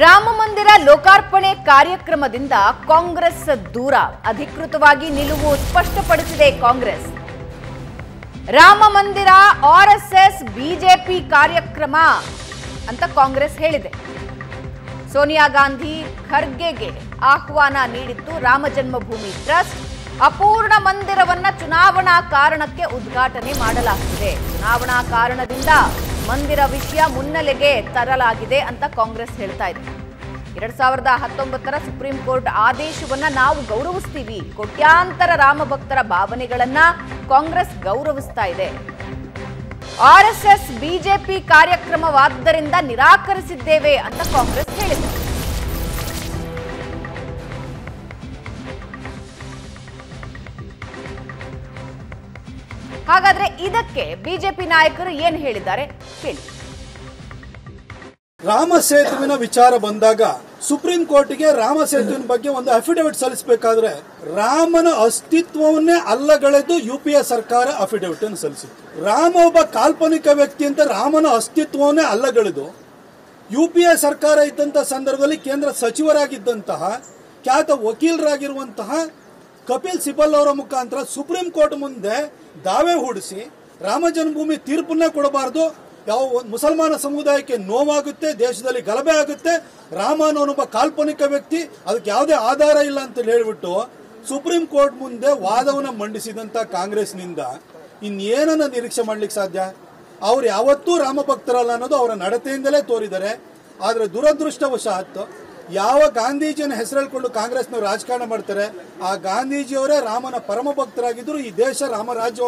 ರಾಮ ಮಂದಿರ ಲೋಕಾರ್ಪಣೆ ಕಾರ್ಯಕ್ರಮದಿಂದ ಕಾಂಗ್ರೆಸ್ ದೂರ ಅಧಿಕೃತವಾಗಿ ನಿಲುವು ಸ್ಪಷ್ಟಪಡಿಸಿದೆ ಕಾಂಗ್ರೆಸ್ ರಾಮ ಮಂದಿರ ಆರ್ಎಸ್ಎಸ್ ಬಿಜೆಪಿ ಕಾರ್ಯಕ್ರಮ ಅಂತ ಕಾಂಗ್ರೆಸ್ ಹೇಳಿದೆ ಸೋನಿಯಾ ಗಾಂಧಿ ಖರ್ಗೆಗೆ ಆಹ್ವಾನ ನೀಡಿತ್ತು ರಾಮ ಜನ್ಮಭೂಮಿ ಟ್ರಸ್ಟ್ ಅಪೂರ್ಣ ಮಂದಿರವನ್ನ ಚುನಾವಣಾ ಕಾರಣಕ್ಕೆ ಉದ್ಘಾಟನೆ ಮಾಡಲಾಗ್ತಿದೆ ಚುನಾವಣಾ ಕಾರಣದಿಂದ ಮಂದಿರ ವಿಷಯ ಮುನ್ನೆಲೆಗೆ ತರಲಾಗಿದೆ ಅಂತ ಕಾಂಗ್ರೆಸ್ ಹೇಳ್ತಾ ಇದೆ ಎರಡ್ ಸಾವಿರದ ಹತ್ತೊಂಬತ್ತರ ಸುಪ್ರೀಂ ಕೋರ್ಟ್ ಆದೇಶವನ್ನ ನಾವು ಗೌರವಿಸ್ತೀವಿ ಕೋಟ್ಯಾಂತರ ರಾಮ ಭಕ್ತರ ಭಾವನೆಗಳನ್ನ ಕಾಂಗ್ರೆಸ್ ಗೌರವಿಸ್ತಾ ಇದೆ ಆರ್ ಎಸ್ ಎಸ್ ಬಿಜೆಪಿ ಕಾರ್ಯಕ್ರಮವಾದ್ದರಿಂದ ನಿರಾಕರಿಸಿದ್ದೇವೆ ಅಂತ ಕಾಂಗ್ರೆಸ್ ಹೇಳಿದೆ ಹಾಗಾದ್ರೆ ಇದಕ್ಕೆ ಬಿಜೆಪಿ ನಾಯಕರು ಏನ್ ಹೇಳಿದ್ದಾರೆ ಕೇಳಿ ರಾಮ ಸೇತುವಿನ ವಿಚಾರ ಬಂದಾಗ ಸುಪ್ರೀಂ ಕೋರ್ಟ್ಗೆ ರಾಮ ಸೇತುವಿನ ಬಗ್ಗೆ ಒಂದು ಅಫಿಡವಿಟ್ ಸಲ್ಲಿಸಬೇಕಾದ್ರೆ ರಾಮನ ಅಸ್ತಿತ್ವವನ್ನೇ ಅಲ್ಲಗಳೆದು ಯುಪಿಎ ಸರ್ಕಾರ ಅಫಿಡವಿಟ್ ಅನ್ನು ಸಲ್ಲಿಸಿತ್ತು ರಾಮ ಒಬ್ಬ ಕಾಲ್ಪನಿಕ ವ್ಯಕ್ತಿ ಅಂತ ರಾಮನ ಅಸ್ತಿತ್ವವನ್ನೇ ಅಲ್ಲಗಳೆದು ಯುಪಿಎ ಸರ್ಕಾರ ಇದ್ದಂತಹ ಸಂದರ್ಭದಲ್ಲಿ ಕೇಂದ್ರ ಸಚಿವರಾಗಿದ್ದಂತಹ ಖ್ಯಾತ ವಕೀಲರಾಗಿರುವಂತಹ ಕಪಿಲ್ ಸಿಬಲ್ ಅವರ ಮುಖಾಂತರ ಸುಪ್ರೀಂ ಕೋರ್ಟ್ ಮುಂದೆ ದಾವೆ ಹೂಡಿಸಿ ರಾಮ ಜನ್ಮಭೂಮಿ ತೀರ್ಪನ್ನ ಕೊಡಬಾರದು ಯಾವ ಮುಸಲ್ಮಾನ ಸಮುದಾಯಕ್ಕೆ ನೋವಾಗುತ್ತೆ ದೇಶದಲ್ಲಿ ಗಲಭೆ ಆಗುತ್ತೆ ಅನ್ನೋನೊಬ್ಬ ಕಾಲ್ಪನಿಕ ವ್ಯಕ್ತಿ ಅದಕ್ಕೆ ಯಾವುದೇ ಆಧಾರ ಇಲ್ಲ ಅಂತ ಹೇಳಿಬಿಟ್ಟು ಸುಪ್ರೀಂ ಕೋರ್ಟ್ ಮುಂದೆ ವಾದವನ್ನು ಮಂಡಿಸಿದಂಥ ಕಾಂಗ್ರೆಸ್ನಿಂದ ಇನ್ನೇನನ್ನ ನಿರೀಕ್ಷೆ ಮಾಡ್ಲಿಕ್ಕೆ ಸಾಧ್ಯ ಅವ್ರು ಯಾವತ್ತೂ ರಾಮ ಭಕ್ತರಲ್ಲ ಅನ್ನೋದು ಅವರ ನಡತೆಯಿಂದಲೇ ತೋರಿದ್ದಾರೆ ಆದರೆ ದುರದೃಷ್ಟವಶಾತ್ ಯಾವ ಗಾಂಧೀಜಿಯನ್ನು ಹೆಸರಳ್ಕೊಂಡು ಕಾಂಗ್ರೆಸ್ನವ್ರು ರಾಜಕಾರಣ ಮಾಡ್ತಾರೆ ಆ ಗಾಂಧೀಜಿಯವರೇ ರಾಮನ ಪರಮ ಭಕ್ತರಾಗಿದ್ರು ಈ ದೇಶ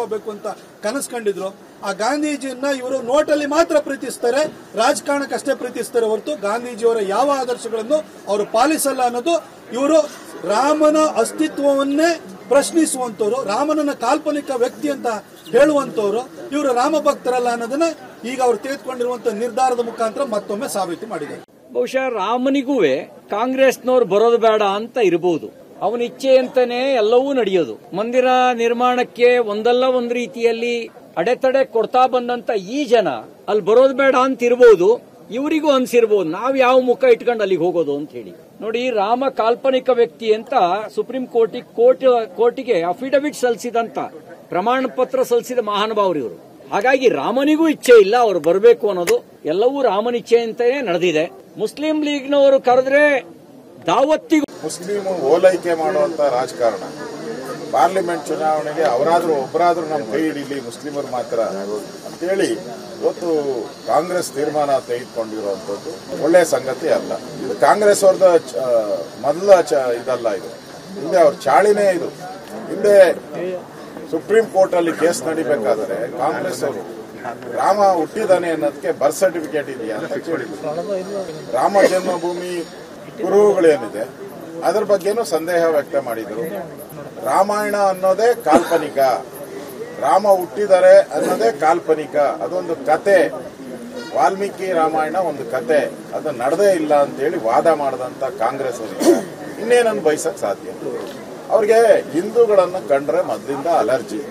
ಹೋಗ್ಬೇಕು ಅಂತ ಕನಸು ಆ ಗಾಂಧೀಜಿಯನ್ನ ಇವರು ನೋಟಲ್ಲಿ ಮಾತ್ರ ಪ್ರೀತಿಸ್ತಾರೆ ರಾಜಕಾರಣಕ್ಕಷ್ಟೇ ಪ್ರೀತಿಸ್ತಾರೆ ಹೊರತು ಗಾಂಧೀಜಿಯವರ ಯಾವ ಆದರ್ಶಗಳನ್ನು ಅವರು ಪಾಲಿಸಲ್ಲ ಅನ್ನೋದು ಇವರು ರಾಮನ ಅಸ್ತಿತ್ವವನ್ನೇ ಪ್ರಶ್ನಿಸುವಂತವ್ರು ರಾಮನನ್ನ ಕಾಲ್ಪನಿಕ ವ್ಯಕ್ತಿ ಅಂತ ಹೇಳುವಂತವರು ಇವರು ರಾಮ ಭಕ್ತರಲ್ಲ ಅನ್ನೋದನ್ನ ಈಗ ಅವರು ತೆಗೆದುಕೊಂಡಿರುವಂತಹ ನಿರ್ಧಾರದ ಮುಖಾಂತರ ಮತ್ತೊಮ್ಮೆ ಸಾಬೀತು ಮಾಡಿದ್ದಾರೆ ಬಹುಶಃ ರಾಮನಿಗೂ ಕಾಂಗ್ರೆಸ್ನವ್ರು ಬರೋದು ಬೇಡ ಅಂತ ಇರಬಹುದು ಅವನ ಇಚ್ಛೆ ಅಂತಾನೆ ಎಲ್ಲವೂ ನಡೆಯೋದು ಮಂದಿರ ನಿರ್ಮಾಣಕ್ಕೆ ಒಂದಲ್ಲ ಒಂದ್ ರೀತಿಯಲ್ಲಿ ಅಡೆತಡೆ ಕೊಡ್ತಾ ಬಂದಂತ ಈ ಜನ ಅಲ್ಲಿ ಬರೋದು ಬೇಡ ಅಂತ ಇರಬಹುದು ಇವರಿಗೂ ಅನ್ಸಿರ್ಬೋದು ನಾವ್ ಯಾವ ಮುಖ ಇಟ್ಕೊಂಡು ಅಲ್ಲಿಗೆ ಹೋಗೋದು ಅಂತ ಹೇಳಿ ನೋಡಿ ರಾಮ ಕಾಲ್ಪನಿಕ ವ್ಯಕ್ತಿ ಅಂತ ಸುಪ್ರೀಂ ಕೋರ್ಟ್ ಕೋರ್ಟ್ ಕೋರ್ಟಿಗೆ ಅಫಿಡವಿಟ್ ಸಲ್ಲಿಸಿದಂತ ಪ್ರಮಾಣ ಪತ್ರ ಸಲ್ಲಿಸಿದ ಮಹಾನುಭಾವರು ಇವರು ಹಾಗಾಗಿ ರಾಮನಿಗೂ ಇಚ್ಛೆ ಇಲ್ಲ ಅವರು ಬರಬೇಕು ಅನ್ನೋದು ಎಲ್ಲವೂ ಅಂತಾನೆ ನಡೆದಿದೆ ಮುಸ್ಲಿಂ ಲೀಗ್ನವರು ಕರೆದ್ರೆ ದಾವತ್ತಿಗೂ ಮುಸ್ಲಿಂ ಓಲೈಕೆ ಮಾಡುವಂತ ರಾಜಕಾರಣ ಪಾರ್ಲಿಮೆಂಟ್ ಚುನಾವಣೆಗೆ ಅವರಾದ್ರೂ ಒಬ್ಬರಾದ್ರೂ ನಮ್ಮ ಕೈ ಹಿಡೀಲಿ ಮುಸ್ಲಿಮರು ಮಾತ್ರ ಅಂತೇಳಿ ಇವತ್ತು ಕಾಂಗ್ರೆಸ್ ತೀರ್ಮಾನ ತೆಗೆದುಕೊಂಡಿರುವಂತದ್ದು ಒಳ್ಳೆಯ ಸಂಗತಿ ಅಲ್ಲ ಇದು ಕಾಂಗ್ರೆಸ್ ಅವ್ರದ ಮೊದಲ ಇದಲ್ಲ ಇದು ಹಿಂದೆ ಅವ್ರ ಚಾಳಿನೇ ಇದು ಹಿಂದೆ ಸುಪ್ರೀಂ ಕೋರ್ಟ್ ಅಲ್ಲಿ ಕೇಸ್ ನಡಿಬೇಕಾದರೆ ಕಾಂಗ್ರೆಸ್ ಅವರು ರಾಮ ಹುಟ್ಟಿದಾನೆ ಅನ್ನೋದಕ್ಕೆ ಬರ್ತ್ ಸರ್ಟಿಫಿಕೇಟ್ ಇದೆಯಾ ರಾಮ ಜನ್ಮಭೂಮಿ ಗುರುಗಳೇನಿದೆ ಅದ್ರ ಬಗ್ಗೆನೂ ಸಂದೇಹ ವ್ಯಕ್ತ ಮಾಡಿದರು ರಾಮಾಯಣ ಅನ್ನೋದೇ ಕಾಲ್ಪನಿಕ ರಾಮ ಹುಟ್ಟಿದ್ದಾರೆ ಅನ್ನೋದೇ ಕಾಲ್ಪನಿಕ ಅದೊಂದು ಕತೆ ವಾಲ್ಮೀಕಿ ರಾಮಾಯಣ ಒಂದು ಕತೆ ಅದು ನಡೆದೇ ಇಲ್ಲ ಅಂತೇಳಿ ವಾದ ಮಾಡದಂತ ಕಾಂಗ್ರೆಸ್ ಇನ್ನೇನನ್ನು ಬಯಸಕ್ಕೆ ಸಾಧ್ಯ ಅವ್ರಿಗೆ ಹಿಂದೂಗಳನ್ನು ಕಂಡ್ರೆ ಮೊದಲಿಂದ ಅಲರ್ಜಿ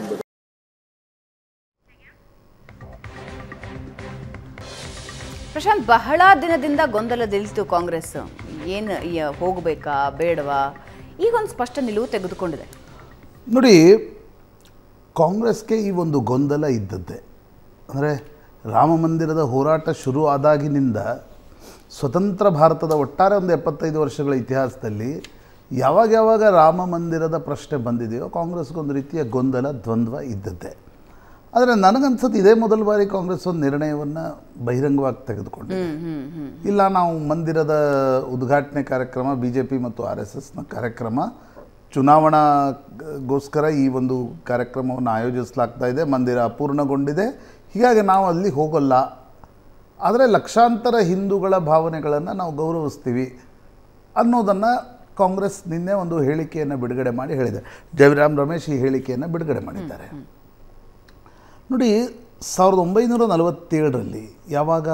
ಪ್ರಶಾಂತ್ ಬಹಳ ದಿನದಿಂದ ಗೊಂದಲದಲ್ಲಿತ್ತು ಕಾಂಗ್ರೆಸ್ ಏನು ಹೋಗಬೇಕಾ ಬೇಡವಾ ಈಗೊಂದು ಒಂದು ಸ್ಪಷ್ಟ ನಿಲುವು ತೆಗೆದುಕೊಂಡಿದೆ ನೋಡಿ ಕಾಂಗ್ರೆಸ್ಗೆ ಈ ಒಂದು ಗೊಂದಲ ಇದ್ದದ್ದೇ ಅಂದರೆ ರಾಮ ಮಂದಿರದ ಹೋರಾಟ ಶುರು ಆದಾಗಿನಿಂದ ಸ್ವತಂತ್ರ ಭಾರತದ ಒಟ್ಟಾರೆ ಒಂದು ಎಪ್ಪತ್ತೈದು ವರ್ಷಗಳ ಇತಿಹಾಸದಲ್ಲಿ ಯಾವಾಗ ಯಾವಾಗ ರಾಮ ಮಂದಿರದ ಪ್ರಶ್ನೆ ಬಂದಿದೆಯೋ ಕಾಂಗ್ರೆಸ್ಗೆ ಒಂದು ರೀತಿಯ ಗೊಂದಲ ದ್ವಂದ್ವ ಇದ್ದದ್ದೇ ಆದರೆ ನನಗನ್ಸುತ್ತೆ ಇದೇ ಮೊದಲ ಬಾರಿ ಕಾಂಗ್ರೆಸ್ ಒಂದು ನಿರ್ಣಯವನ್ನು ಬಹಿರಂಗವಾಗಿ ತೆಗೆದುಕೊಂಡು ಇಲ್ಲ ನಾವು ಮಂದಿರದ ಉದ್ಘಾಟನೆ ಕಾರ್ಯಕ್ರಮ ಬಿ ಜೆ ಪಿ ಮತ್ತು ಆರ್ ಎಸ್ ಎಸ್ನ ಕಾರ್ಯಕ್ರಮ ಚುನಾವಣಾಗೋಸ್ಕರ ಈ ಒಂದು ಕಾರ್ಯಕ್ರಮವನ್ನು ಆಯೋಜಿಸಲಾಗ್ತಾ ಇದೆ ಮಂದಿರ ಅಪೂರ್ಣಗೊಂಡಿದೆ ಹೀಗಾಗಿ ನಾವು ಅಲ್ಲಿ ಹೋಗಲ್ಲ ಆದರೆ ಲಕ್ಷಾಂತರ ಹಿಂದೂಗಳ ಭಾವನೆಗಳನ್ನು ನಾವು ಗೌರವಿಸ್ತೀವಿ ಅನ್ನೋದನ್ನು ಕಾಂಗ್ರೆಸ್ ನಿನ್ನೆ ಒಂದು ಹೇಳಿಕೆಯನ್ನು ಬಿಡುಗಡೆ ಮಾಡಿ ಹೇಳಿದೆ ಜಯರಾಮ್ ರಮೇಶ್ ಈ ಹೇಳಿಕೆಯನ್ನು ಬಿಡುಗಡೆ ಮಾಡಿದ್ದಾರೆ ನೋಡಿ ಸಾವಿರದ ಒಂಬೈನೂರ ನಲವತ್ತೇಳರಲ್ಲಿ ಯಾವಾಗ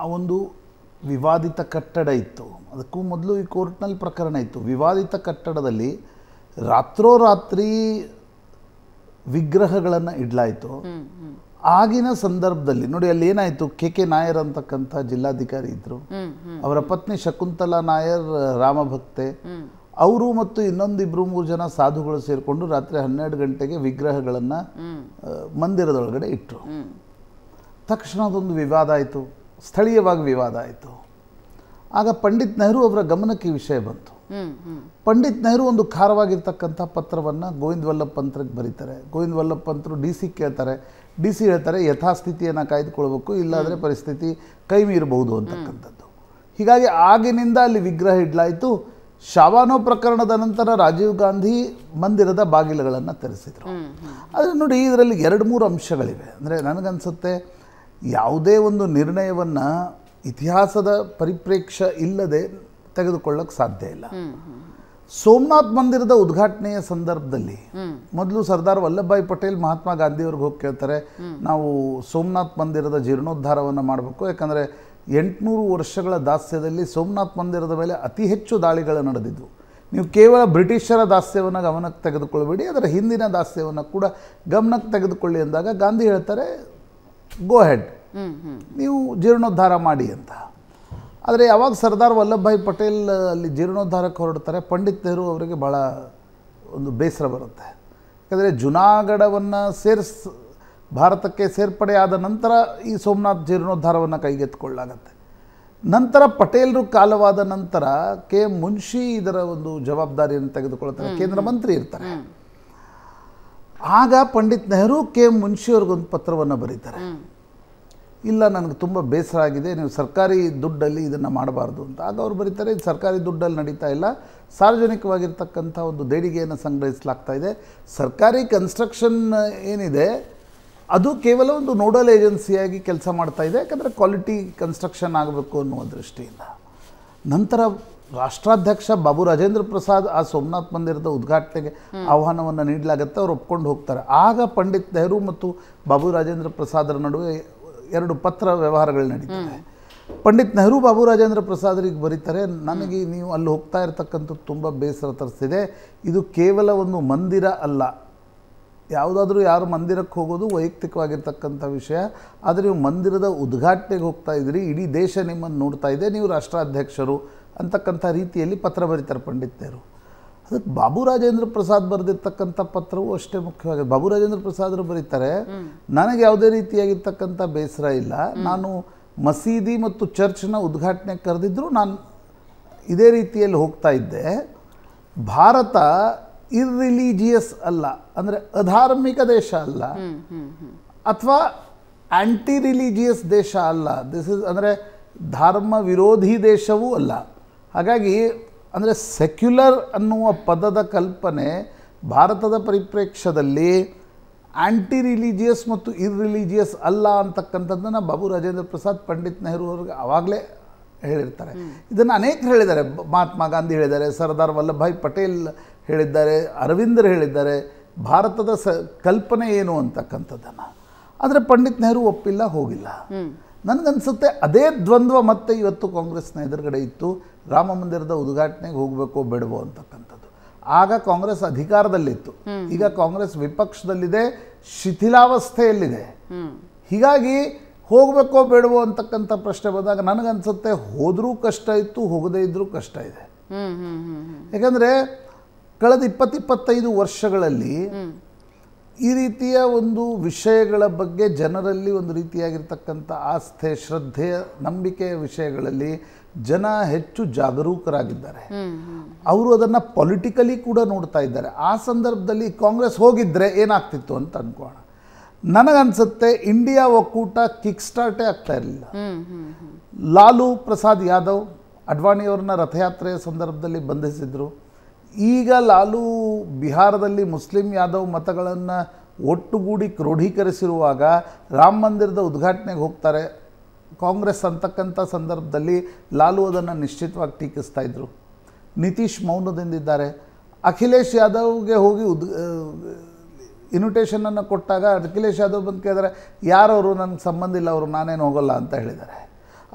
ಆ ಒಂದು ವಿವಾದಿತ ಕಟ್ಟಡ ಇತ್ತು ಅದಕ್ಕೂ ಮೊದಲು ಈ ಕೋರ್ಟ್ನಲ್ಲಿ ಪ್ರಕರಣ ಇತ್ತು ವಿವಾದಿತ ಕಟ್ಟಡದಲ್ಲಿ ರಾತ್ರೋರಾತ್ರಿ ವಿಗ್ರಹಗಳನ್ನು ಇಡಲಾಯಿತು ಆಗಿನ ಸಂದರ್ಭದಲ್ಲಿ ನೋಡಿ ಅಲ್ಲಿ ಏನಾಯಿತು ಕೆ ಕೆ ನಾಯರ್ ಅಂತಕ್ಕಂಥ ಜಿಲ್ಲಾಧಿಕಾರಿ ಇದ್ರು ಅವರ ಪತ್ನಿ ಶಕುಂತಲಾ ನಾಯರ್ ರಾಮಭಕ್ತೆ ಅವರು ಮತ್ತು ಇನ್ನೊಂದು ಇಬ್ಬರು ಮೂರು ಜನ ಸಾಧುಗಳು ಸೇರಿಕೊಂಡು ರಾತ್ರಿ ಹನ್ನೆರಡು ಗಂಟೆಗೆ ವಿಗ್ರಹಗಳನ್ನು ಮಂದಿರದೊಳಗಡೆ ಇಟ್ಟರು ತಕ್ಷಣ ಅದೊಂದು ವಿವಾದ ಆಯಿತು ಸ್ಥಳೀಯವಾಗಿ ವಿವಾದ ಆಯಿತು ಆಗ ಪಂಡಿತ್ ನೆಹರು ಅವರ ಗಮನಕ್ಕೆ ಈ ವಿಷಯ ಬಂತು ಪಂಡಿತ್ ನೆಹರು ಒಂದು ಖಾರವಾಗಿರ್ತಕ್ಕಂಥ ಪತ್ರವನ್ನು ಗೋವಿಂದ ವಲ್ಲಭ ಬರೀತಾರೆ ಗೋವಿಂದ ವಲ್ಲಭ ಪಂತರು ಡಿ ಸಿ ಕೇಳ್ತಾರೆ ಡಿ ಸಿ ಹೇಳ್ತಾರೆ ಯಥಾಸ್ಥಿತಿಯನ್ನು ಕಾಯ್ದುಕೊಳ್ಬೇಕು ಇಲ್ಲಾಂದರೆ ಪರಿಸ್ಥಿತಿ ಕೈ ಮೀರಬಹುದು ಅಂತಕ್ಕಂಥದ್ದು ಹೀಗಾಗಿ ಆಗಿನಿಂದ ಅಲ್ಲಿ ವಿಗ್ರಹ ಇಡಲಾಯಿತು ಶಾವಾನೋ ಪ್ರಕರಣದ ನಂತರ ರಾಜೀವ್ ಗಾಂಧಿ ಮಂದಿರದ ಬಾಗಿಲುಗಳನ್ನು ತೆರೆಸಿದರು ಆದರೆ ನೋಡಿ ಇದರಲ್ಲಿ ಎರಡು ಮೂರು ಅಂಶಗಳಿವೆ ಅಂದರೆ ನನಗನ್ಸುತ್ತೆ ಯಾವುದೇ ಒಂದು ನಿರ್ಣಯವನ್ನು ಇತಿಹಾಸದ ಪರಿಪ್ರೇಕ್ಷ್ಯ ಇಲ್ಲದೆ ತೆಗೆದುಕೊಳ್ಳೋಕೆ ಸಾಧ್ಯ ಇಲ್ಲ ಸೋಮನಾಥ್ ಮಂದಿರದ ಉದ್ಘಾಟನೆಯ ಸಂದರ್ಭದಲ್ಲಿ ಮೊದಲು ಸರ್ದಾರ್ ವಲ್ಲಭಭಾಯಿ ಪಟೇಲ್ ಮಹಾತ್ಮ ಗಾಂಧಿಯವ್ರಿಗೆ ಹೋಗಿ ಕೇಳ್ತಾರೆ ನಾವು ಸೋಮನಾಥ್ ಮಂದಿರದ ಜೀರ್ಣೋದ್ಧಾರವನ್ನು ಮಾಡಬೇಕು ಯಾಕಂದರೆ ಎಂಟುನೂರು ವರ್ಷಗಳ ದಾಸ್ಯದಲ್ಲಿ ಸೋಮನಾಥ್ ಮಂದಿರದ ಮೇಲೆ ಅತಿ ಹೆಚ್ಚು ದಾಳಿಗಳು ನಡೆದಿದ್ದವು ನೀವು ಕೇವಲ ಬ್ರಿಟಿಷರ ದಾಸ್ಯವನ್ನು ಗಮನಕ್ಕೆ ತೆಗೆದುಕೊಳ್ಬೇಡಿ ಅದರ ಹಿಂದಿನ ದಾಸ್ಯವನ್ನು ಕೂಡ ಗಮನಕ್ಕೆ ತೆಗೆದುಕೊಳ್ಳಿ ಅಂದಾಗ ಗಾಂಧಿ ಹೇಳ್ತಾರೆ ಗೋ ಹೆಡ್ ನೀವು ಜೀರ್ಣೋದ್ಧಾರ ಮಾಡಿ ಅಂತ ಆದರೆ ಯಾವಾಗ ಸರ್ದಾರ್ ವಲ್ಲಭಭಾಯಿ ಪಟೇಲ್ ಅಲ್ಲಿ ಜೀರ್ಣೋದ್ಧಾರಕ್ಕೆ ಹೊರಡ್ತಾರೆ ಪಂಡಿತ್ ನೆಹರು ಅವರಿಗೆ ಭಾಳ ಒಂದು ಬೇಸರ ಬರುತ್ತೆ ಯಾಕಂದರೆ ಜುನಾಗಢವನ್ನು ಸೇರಿಸ್ ಭಾರತಕ್ಕೆ ಸೇರ್ಪಡೆಯಾದ ನಂತರ ಈ ಸೋಮನಾಥ್ ಜೀರ್ಣೋದ್ಧಾರವನ್ನು ಕೈಗೆತ್ತಿಕೊಳ್ಳಲಾಗತ್ತೆ ನಂತರ ಪಟೇಲರು ಕಾಲವಾದ ನಂತರ ಕೆ ಮುನ್ಷಿ ಇದರ ಒಂದು ಜವಾಬ್ದಾರಿಯನ್ನು ತೆಗೆದುಕೊಳ್ತಾರೆ ಕೇಂದ್ರ ಮಂತ್ರಿ ಇರ್ತಾರೆ ಆಗ ಪಂಡಿತ್ ನೆಹರು ಕೆ ಮುನ್ಷಿಯವ್ರಿಗೊಂದು ಪತ್ರವನ್ನು ಬರೀತಾರೆ ಇಲ್ಲ ನನಗೆ ತುಂಬ ಬೇಸರ ಆಗಿದೆ ನೀವು ಸರ್ಕಾರಿ ದುಡ್ಡಲ್ಲಿ ಇದನ್ನು ಮಾಡಬಾರ್ದು ಅಂತ ಆಗ ಅವ್ರು ಬರೀತಾರೆ ಇದು ಸರ್ಕಾರಿ ದುಡ್ಡಲ್ಲಿ ನಡೀತಾ ಇಲ್ಲ ಸಾರ್ವಜನಿಕವಾಗಿರ್ತಕ್ಕಂಥ ಒಂದು ದೇಣಿಗೆಯನ್ನು ಸಂಗ್ರಹಿಸಲಾಗ್ತಾ ಇದೆ ಸರ್ಕಾರಿ ಕನ್ಸ್ಟ್ರಕ್ಷನ್ ಏನಿದೆ ಅದು ಕೇವಲ ಒಂದು ನೋಡಲ್ ಏಜೆನ್ಸಿಯಾಗಿ ಕೆಲಸ ಮಾಡ್ತಾ ಇದೆ ಯಾಕಂದರೆ ಕ್ವಾಲಿಟಿ ಕನ್ಸ್ಟ್ರಕ್ಷನ್ ಆಗಬೇಕು ಅನ್ನುವ ದೃಷ್ಟಿಯಿಂದ ನಂತರ ರಾಷ್ಟ್ರಾಧ್ಯಕ್ಷ ಬಾಬು ರಾಜೇಂದ್ರ ಪ್ರಸಾದ್ ಆ ಸೋಮನಾಥ್ ಮಂದಿರದ ಉದ್ಘಾಟನೆಗೆ ಆಹ್ವಾನವನ್ನು ನೀಡಲಾಗುತ್ತೆ ಅವ್ರು ಒಪ್ಕೊಂಡು ಹೋಗ್ತಾರೆ ಆಗ ಪಂಡಿತ್ ನೆಹರು ಮತ್ತು ಬಾಬು ರಾಜೇಂದ್ರ ಪ್ರಸಾದರ ನಡುವೆ ಎರಡು ಪತ್ರ ವ್ಯವಹಾರಗಳು ನಡೀತವೆ ಪಂಡಿತ್ ನೆಹರು ಬಾಬು ರಾಜೇಂದ್ರ ಪ್ರಸಾದರಿಗೆ ಬರೀತಾರೆ ನನಗೆ ನೀವು ಅಲ್ಲಿ ಹೋಗ್ತಾ ಇರತಕ್ಕಂಥದ್ದು ತುಂಬ ಬೇಸರ ತರಿಸ್ತಿದೆ ಇದು ಕೇವಲ ಒಂದು ಮಂದಿರ ಅಲ್ಲ ಯಾವುದಾದ್ರೂ ಯಾರು ಮಂದಿರಕ್ಕೆ ಹೋಗೋದು ವೈಯಕ್ತಿಕವಾಗಿರ್ತಕ್ಕಂಥ ವಿಷಯ ಆದರೆ ನೀವು ಮಂದಿರದ ಉದ್ಘಾಟನೆಗೆ ಹೋಗ್ತಾ ಇದ್ದೀರಿ ಇಡೀ ದೇಶ ನಿಮ್ಮನ್ನು ನೋಡ್ತಾ ಇದೆ ನೀವು ರಾಷ್ಟ್ರಾಧ್ಯಕ್ಷರು ಅಂತಕ್ಕಂಥ ರೀತಿಯಲ್ಲಿ ಪತ್ರ ಬರೀತಾರೆ ಪಂಡಿತರು ಅದಕ್ಕೆ ಬಾಬು ರಾಜೇಂದ್ರ ಪ್ರಸಾದ್ ಬರೆದಿರ್ತಕ್ಕಂಥ ಪತ್ರವು ಅಷ್ಟೇ ಮುಖ್ಯವಾಗಿದೆ ಬಾಬು ರಾಜೇಂದ್ರ ಪ್ರಸಾದರು ಬರೀತಾರೆ ನನಗೆ ಯಾವುದೇ ರೀತಿಯಾಗಿರ್ತಕ್ಕಂಥ ಬೇಸರ ಇಲ್ಲ ನಾನು ಮಸೀದಿ ಮತ್ತು ಚರ್ಚ್ನ ಉದ್ಘಾಟನೆ ಕರೆದಿದ್ದರೂ ನಾನು ಇದೇ ರೀತಿಯಲ್ಲಿ ಹೋಗ್ತಾ ಇದ್ದೆ ಭಾರತ ಇರ್ರಿಲಿಜಿಯಸ್ ಅಲ್ಲ ಅಂದರೆ ಅಧಾರ್ಮಿಕ ದೇಶ ಅಲ್ಲ ಅಥವಾ ಆಂಟಿ ರಿಲಿಜಿಯಸ್ ದೇಶ ಅಲ್ಲ ದಿಸ್ ಇಸ್ ಅಂದರೆ ಧರ್ಮ ವಿರೋಧಿ ದೇಶವೂ ಅಲ್ಲ ಹಾಗಾಗಿ ಅಂದರೆ ಸೆಕ್ಯುಲರ್ ಅನ್ನುವ ಪದದ ಕಲ್ಪನೆ ಭಾರತದ ಪರಿಪ್ರೇಕ್ಷ್ಯದಲ್ಲಿ ಆ್ಯಂಟಿ ರಿಲಿಜಿಯಸ್ ಮತ್ತು ಇರ್ರಿಲಿಜಿಯಸ್ ಅಲ್ಲ ಅಂತಕ್ಕಂಥದ್ದನ್ನು ಬಾಬು ರಾಜೇಂದ್ರ ಪ್ರಸಾದ್ ಪಂಡಿತ್ ನೆಹರು ಅವ್ರಿಗೆ ಆವಾಗಲೇ ಹೇಳಿರ್ತಾರೆ ಇದನ್ನು ಅನೇಕರು ಹೇಳಿದ್ದಾರೆ ಮಹಾತ್ಮ ಗಾಂಧಿ ಹೇಳಿದ್ದಾರೆ ಸರ್ದಾರ್ ವಲ್ಲಭಾಯ್ ಪಟೇಲ್ ಹೇಳಿದ್ದಾರೆ ಅರವಿಂದರು ಹೇಳಿದ್ದಾರೆ ಭಾರತದ ಸ ಕಲ್ಪನೆ ಏನು ಅಂತಕ್ಕಂಥದ್ದನ್ನು ಆದರೆ ಪಂಡಿತ್ ನೆಹರು ಒಪ್ಪಿಲ್ಲ ಹೋಗಿಲ್ಲ ನನಗನ್ಸುತ್ತೆ ಅದೇ ದ್ವಂದ್ವ ಮತ್ತೆ ಇವತ್ತು ಕಾಂಗ್ರೆಸ್ನ ಎದುರುಗಡೆ ಇತ್ತು ರಾಮ ಮಂದಿರದ ಉದ್ಘಾಟನೆಗೆ ಹೋಗಬೇಕೋ ಬೇಡವೋ ಅಂತಕ್ಕಂಥದ್ದು ಆಗ ಕಾಂಗ್ರೆಸ್ ಅಧಿಕಾರದಲ್ಲಿತ್ತು ಈಗ ಕಾಂಗ್ರೆಸ್ ವಿಪಕ್ಷದಲ್ಲಿದೆ ಶಿಥಿಲಾವಸ್ಥೆಯಲ್ಲಿದೆ ಹೀಗಾಗಿ ಹೋಗಬೇಕೋ ಬೇಡವೋ ಅಂತಕ್ಕಂಥ ಪ್ರಶ್ನೆ ಬಂದಾಗ ನನಗನ್ಸುತ್ತೆ ಹೋದರೂ ಕಷ್ಟ ಇತ್ತು ಹೋಗದೇ ಇದ್ದರೂ ಕಷ್ಟ ಇದೆ ಯಾಕಂದರೆ ಕಳೆದ ಇಪ್ಪತ್ತೈದು ವರ್ಷಗಳಲ್ಲಿ ಈ ರೀತಿಯ ಒಂದು ವಿಷಯಗಳ ಬಗ್ಗೆ ಜನರಲ್ಲಿ ಒಂದು ರೀತಿಯಾಗಿರ್ತಕ್ಕಂಥ ಆಸ್ಥೆ ಶ್ರದ್ಧೆ ನಂಬಿಕೆಯ ವಿಷಯಗಳಲ್ಲಿ ಜನ ಹೆಚ್ಚು ಜಾಗರೂಕರಾಗಿದ್ದಾರೆ ಅವರು ಅದನ್ನು ಪೊಲಿಟಿಕಲಿ ಕೂಡ ನೋಡ್ತಾ ಇದ್ದಾರೆ ಆ ಸಂದರ್ಭದಲ್ಲಿ ಕಾಂಗ್ರೆಸ್ ಹೋಗಿದ್ದರೆ ಏನಾಗ್ತಿತ್ತು ಅಂತ ಅನ್ಕೋಣ ನನಗನ್ಸುತ್ತೆ ಇಂಡಿಯಾ ಒಕ್ಕೂಟ ಕಿಕ್ ಸ್ಟಾರ್ಟೇ ಆಗ್ತಾ ಇರಲಿಲ್ಲ ಲಾಲು ಪ್ರಸಾದ್ ಯಾದವ್ ಅಡ್ವಾಣಿಯವ್ರನ್ನ ರಥಯಾತ್ರೆಯ ಸಂದರ್ಭದಲ್ಲಿ ಬಂಧಿಸಿದ್ರು ಈಗ ಲಾಲು ಬಿಹಾರದಲ್ಲಿ ಮುಸ್ಲಿಂ ಯಾದವ್ ಮತಗಳನ್ನು ಒಟ್ಟುಗೂಡಿ ಕ್ರೋಢೀಕರಿಸಿರುವಾಗ ರಾಮ ಮಂದಿರದ ಉದ್ಘಾಟನೆಗೆ ಹೋಗ್ತಾರೆ ಕಾಂಗ್ರೆಸ್ ಅಂತಕ್ಕಂಥ ಸಂದರ್ಭದಲ್ಲಿ ಲಾಲು ಅದನ್ನು ನಿಶ್ಚಿತವಾಗಿ ಟೀಕಿಸ್ತಾ ಇದ್ದರು ನಿತೀಶ್ ಮೌನದಿಂದಿದ್ದಾರೆ ಅಖಿಲೇಶ್ ಯಾದವ್ಗೆ ಹೋಗಿ ಉದ್ ಇನ್ವಿಟೇಷನನ್ನು ಕೊಟ್ಟಾಗ ಅಖಿಲೇಶ್ ಯಾದವ್ ಬಂದು ಕೇಳಿದರೆ ಯಾರವರು ನನಗೆ ಸಂಬಂಧ ಇಲ್ಲ ಅವರು ನಾನೇನು ಹೋಗಲ್ಲ ಅಂತ ಹೇಳಿದ್ದಾರೆ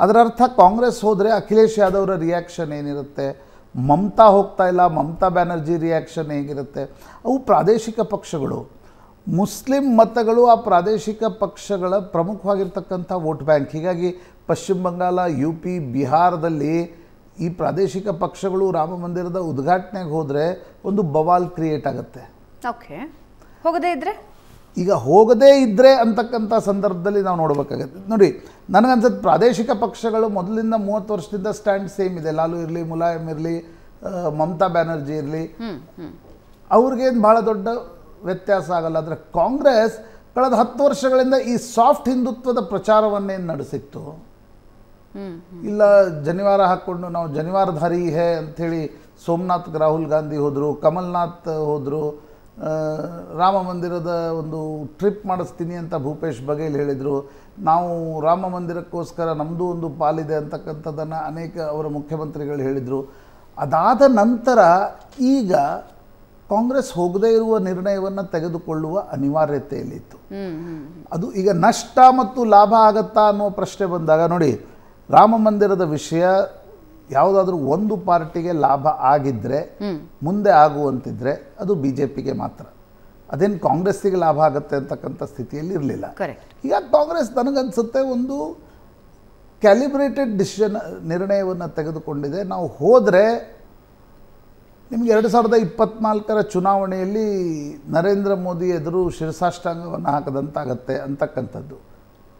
ಅದರರ್ಥ ಕಾಂಗ್ರೆಸ್ ಹೋದರೆ ಅಖಿಲೇಶ್ ಯಾದವ್ರ ರಿಯಾಕ್ಷನ್ ಏನಿರುತ್ತೆ ಮಮತಾ ಹೋಗ್ತಾ ಇಲ್ಲ ಮಮತಾ ಬ್ಯಾನರ್ಜಿ ರಿಯಾಕ್ಷನ್ ಹೇಗಿರುತ್ತೆ ಅವು ಪ್ರಾದೇಶಿಕ ಪಕ್ಷಗಳು ಮುಸ್ಲಿಂ ಮತಗಳು ಆ ಪ್ರಾದೇಶಿಕ ಪಕ್ಷಗಳ ಪ್ರಮುಖವಾಗಿರ್ತಕ್ಕಂಥ ವೋಟ್ ಬ್ಯಾಂಕ್ ಹೀಗಾಗಿ ಪಶ್ಚಿಮ ಬಂಗಾಳ ಯು ಪಿ ಬಿಹಾರದಲ್ಲಿ ಈ ಪ್ರಾದೇಶಿಕ ಪಕ್ಷಗಳು ರಾಮ ಮಂದಿರದ ಉದ್ಘಾಟನೆಗೆ ಹೋದರೆ ಒಂದು ಬವಾಲ್ ಕ್ರಿಯೇಟ್ ಆಗುತ್ತೆ ಓಕೆ ಹೋಗದೇ ಇದ್ರೆ ಈಗ ಹೋಗದೇ ಇದ್ದರೆ ಅಂತಕ್ಕಂಥ ಸಂದರ್ಭದಲ್ಲಿ ನಾವು ನೋಡಬೇಕಾಗತ್ತೆ ನೋಡಿ ನನಗನ್ಸುತ್ತೆ ಪ್ರಾದೇಶಿಕ ಪಕ್ಷಗಳು ಮೊದಲಿಂದ ಮೂವತ್ತು ವರ್ಷದಿಂದ ಸ್ಟ್ಯಾಂಡ್ ಸೇಮ್ ಇದೆ ಲಾಲು ಇರಲಿ ಮುಲಾಯಂ ಇರಲಿ ಮಮತಾ ಬ್ಯಾನರ್ಜಿ ಇರಲಿ ಅವ್ರಿಗೇನು ಭಾಳ ದೊಡ್ಡ ವ್ಯತ್ಯಾಸ ಆಗಲ್ಲ ಆದರೆ ಕಾಂಗ್ರೆಸ್ ಕಳೆದ ಹತ್ತು ವರ್ಷಗಳಿಂದ ಈ ಸಾಫ್ಟ್ ಹಿಂದುತ್ವದ ಪ್ರಚಾರವನ್ನೇನು ನಡೆಸಿತ್ತು ಇಲ್ಲ ಜನಿವಾರ ಹಾಕ್ಕೊಂಡು ನಾವು ಜನಿವಾರಧಾರಿ ಹೇ ಅಂಥೇಳಿ ಸೋಮನಾಥ್ ರಾಹುಲ್ ಗಾಂಧಿ ಹೋದರು ಕಮಲ್ನಾಥ್ ಹೋದರು ರಾಮ ಮಂದಿರದ ಒಂದು ಟ್ರಿಪ್ ಮಾಡಿಸ್ತೀನಿ ಅಂತ ಭೂಪೇಶ್ ಬಘೇಲ್ ಹೇಳಿದರು ನಾವು ರಾಮ ಮಂದಿರಕ್ಕೋಸ್ಕರ ನಮ್ಮದು ಒಂದು ಪಾಲಿದೆ ಅಂತಕ್ಕಂಥದ್ದನ್ನು ಅನೇಕ ಅವರ ಮುಖ್ಯಮಂತ್ರಿಗಳು ಹೇಳಿದರು ಅದಾದ ನಂತರ ಈಗ ಕಾಂಗ್ರೆಸ್ ಹೋಗದೇ ಇರುವ ನಿರ್ಣಯವನ್ನು ತೆಗೆದುಕೊಳ್ಳುವ ಅನಿವಾರ್ಯತೆಯಲ್ಲಿತ್ತು ಅದು ಈಗ ನಷ್ಟ ಮತ್ತು ಲಾಭ ಆಗತ್ತಾ ಅನ್ನೋ ಪ್ರಶ್ನೆ ಬಂದಾಗ ನೋಡಿ ರಾಮ ಮಂದಿರದ ವಿಷಯ ಯಾವುದಾದ್ರೂ ಒಂದು ಪಾರ್ಟಿಗೆ ಲಾಭ ಆಗಿದ್ರೆ ಮುಂದೆ ಆಗುವಂತಿದ್ರೆ ಅದು ಬಿ ಜೆ ಪಿಗೆ ಮಾತ್ರ ಅದೇನು ಕಾಂಗ್ರೆಸ್ಸಿಗೆ ಲಾಭ ಆಗುತ್ತೆ ಅಂತಕ್ಕಂಥ ಸ್ಥಿತಿಯಲ್ಲಿ ಇರಲಿಲ್ಲ ಈಗ ಕಾಂಗ್ರೆಸ್ ನನಗನ್ಸುತ್ತೆ ಒಂದು ಕ್ಯಾಲಿಬ್ರೇಟೆಡ್ ಡಿಸಿಷನ್ ನಿರ್ಣಯವನ್ನು ತೆಗೆದುಕೊಂಡಿದೆ ನಾವು ಹೋದರೆ ನಿಮ್ಗೆ ಎರಡು ಸಾವಿರದ ಇಪ್ಪತ್ನಾಲ್ಕರ ಚುನಾವಣೆಯಲ್ಲಿ ನರೇಂದ್ರ ಮೋದಿ ಎದುರು ಶಿರಸಾಷ್ಟಾಂಗವನ್ನು ಹಾಕದಂತಾಗತ್ತೆ ಅಂತಕ್ಕಂಥದ್ದು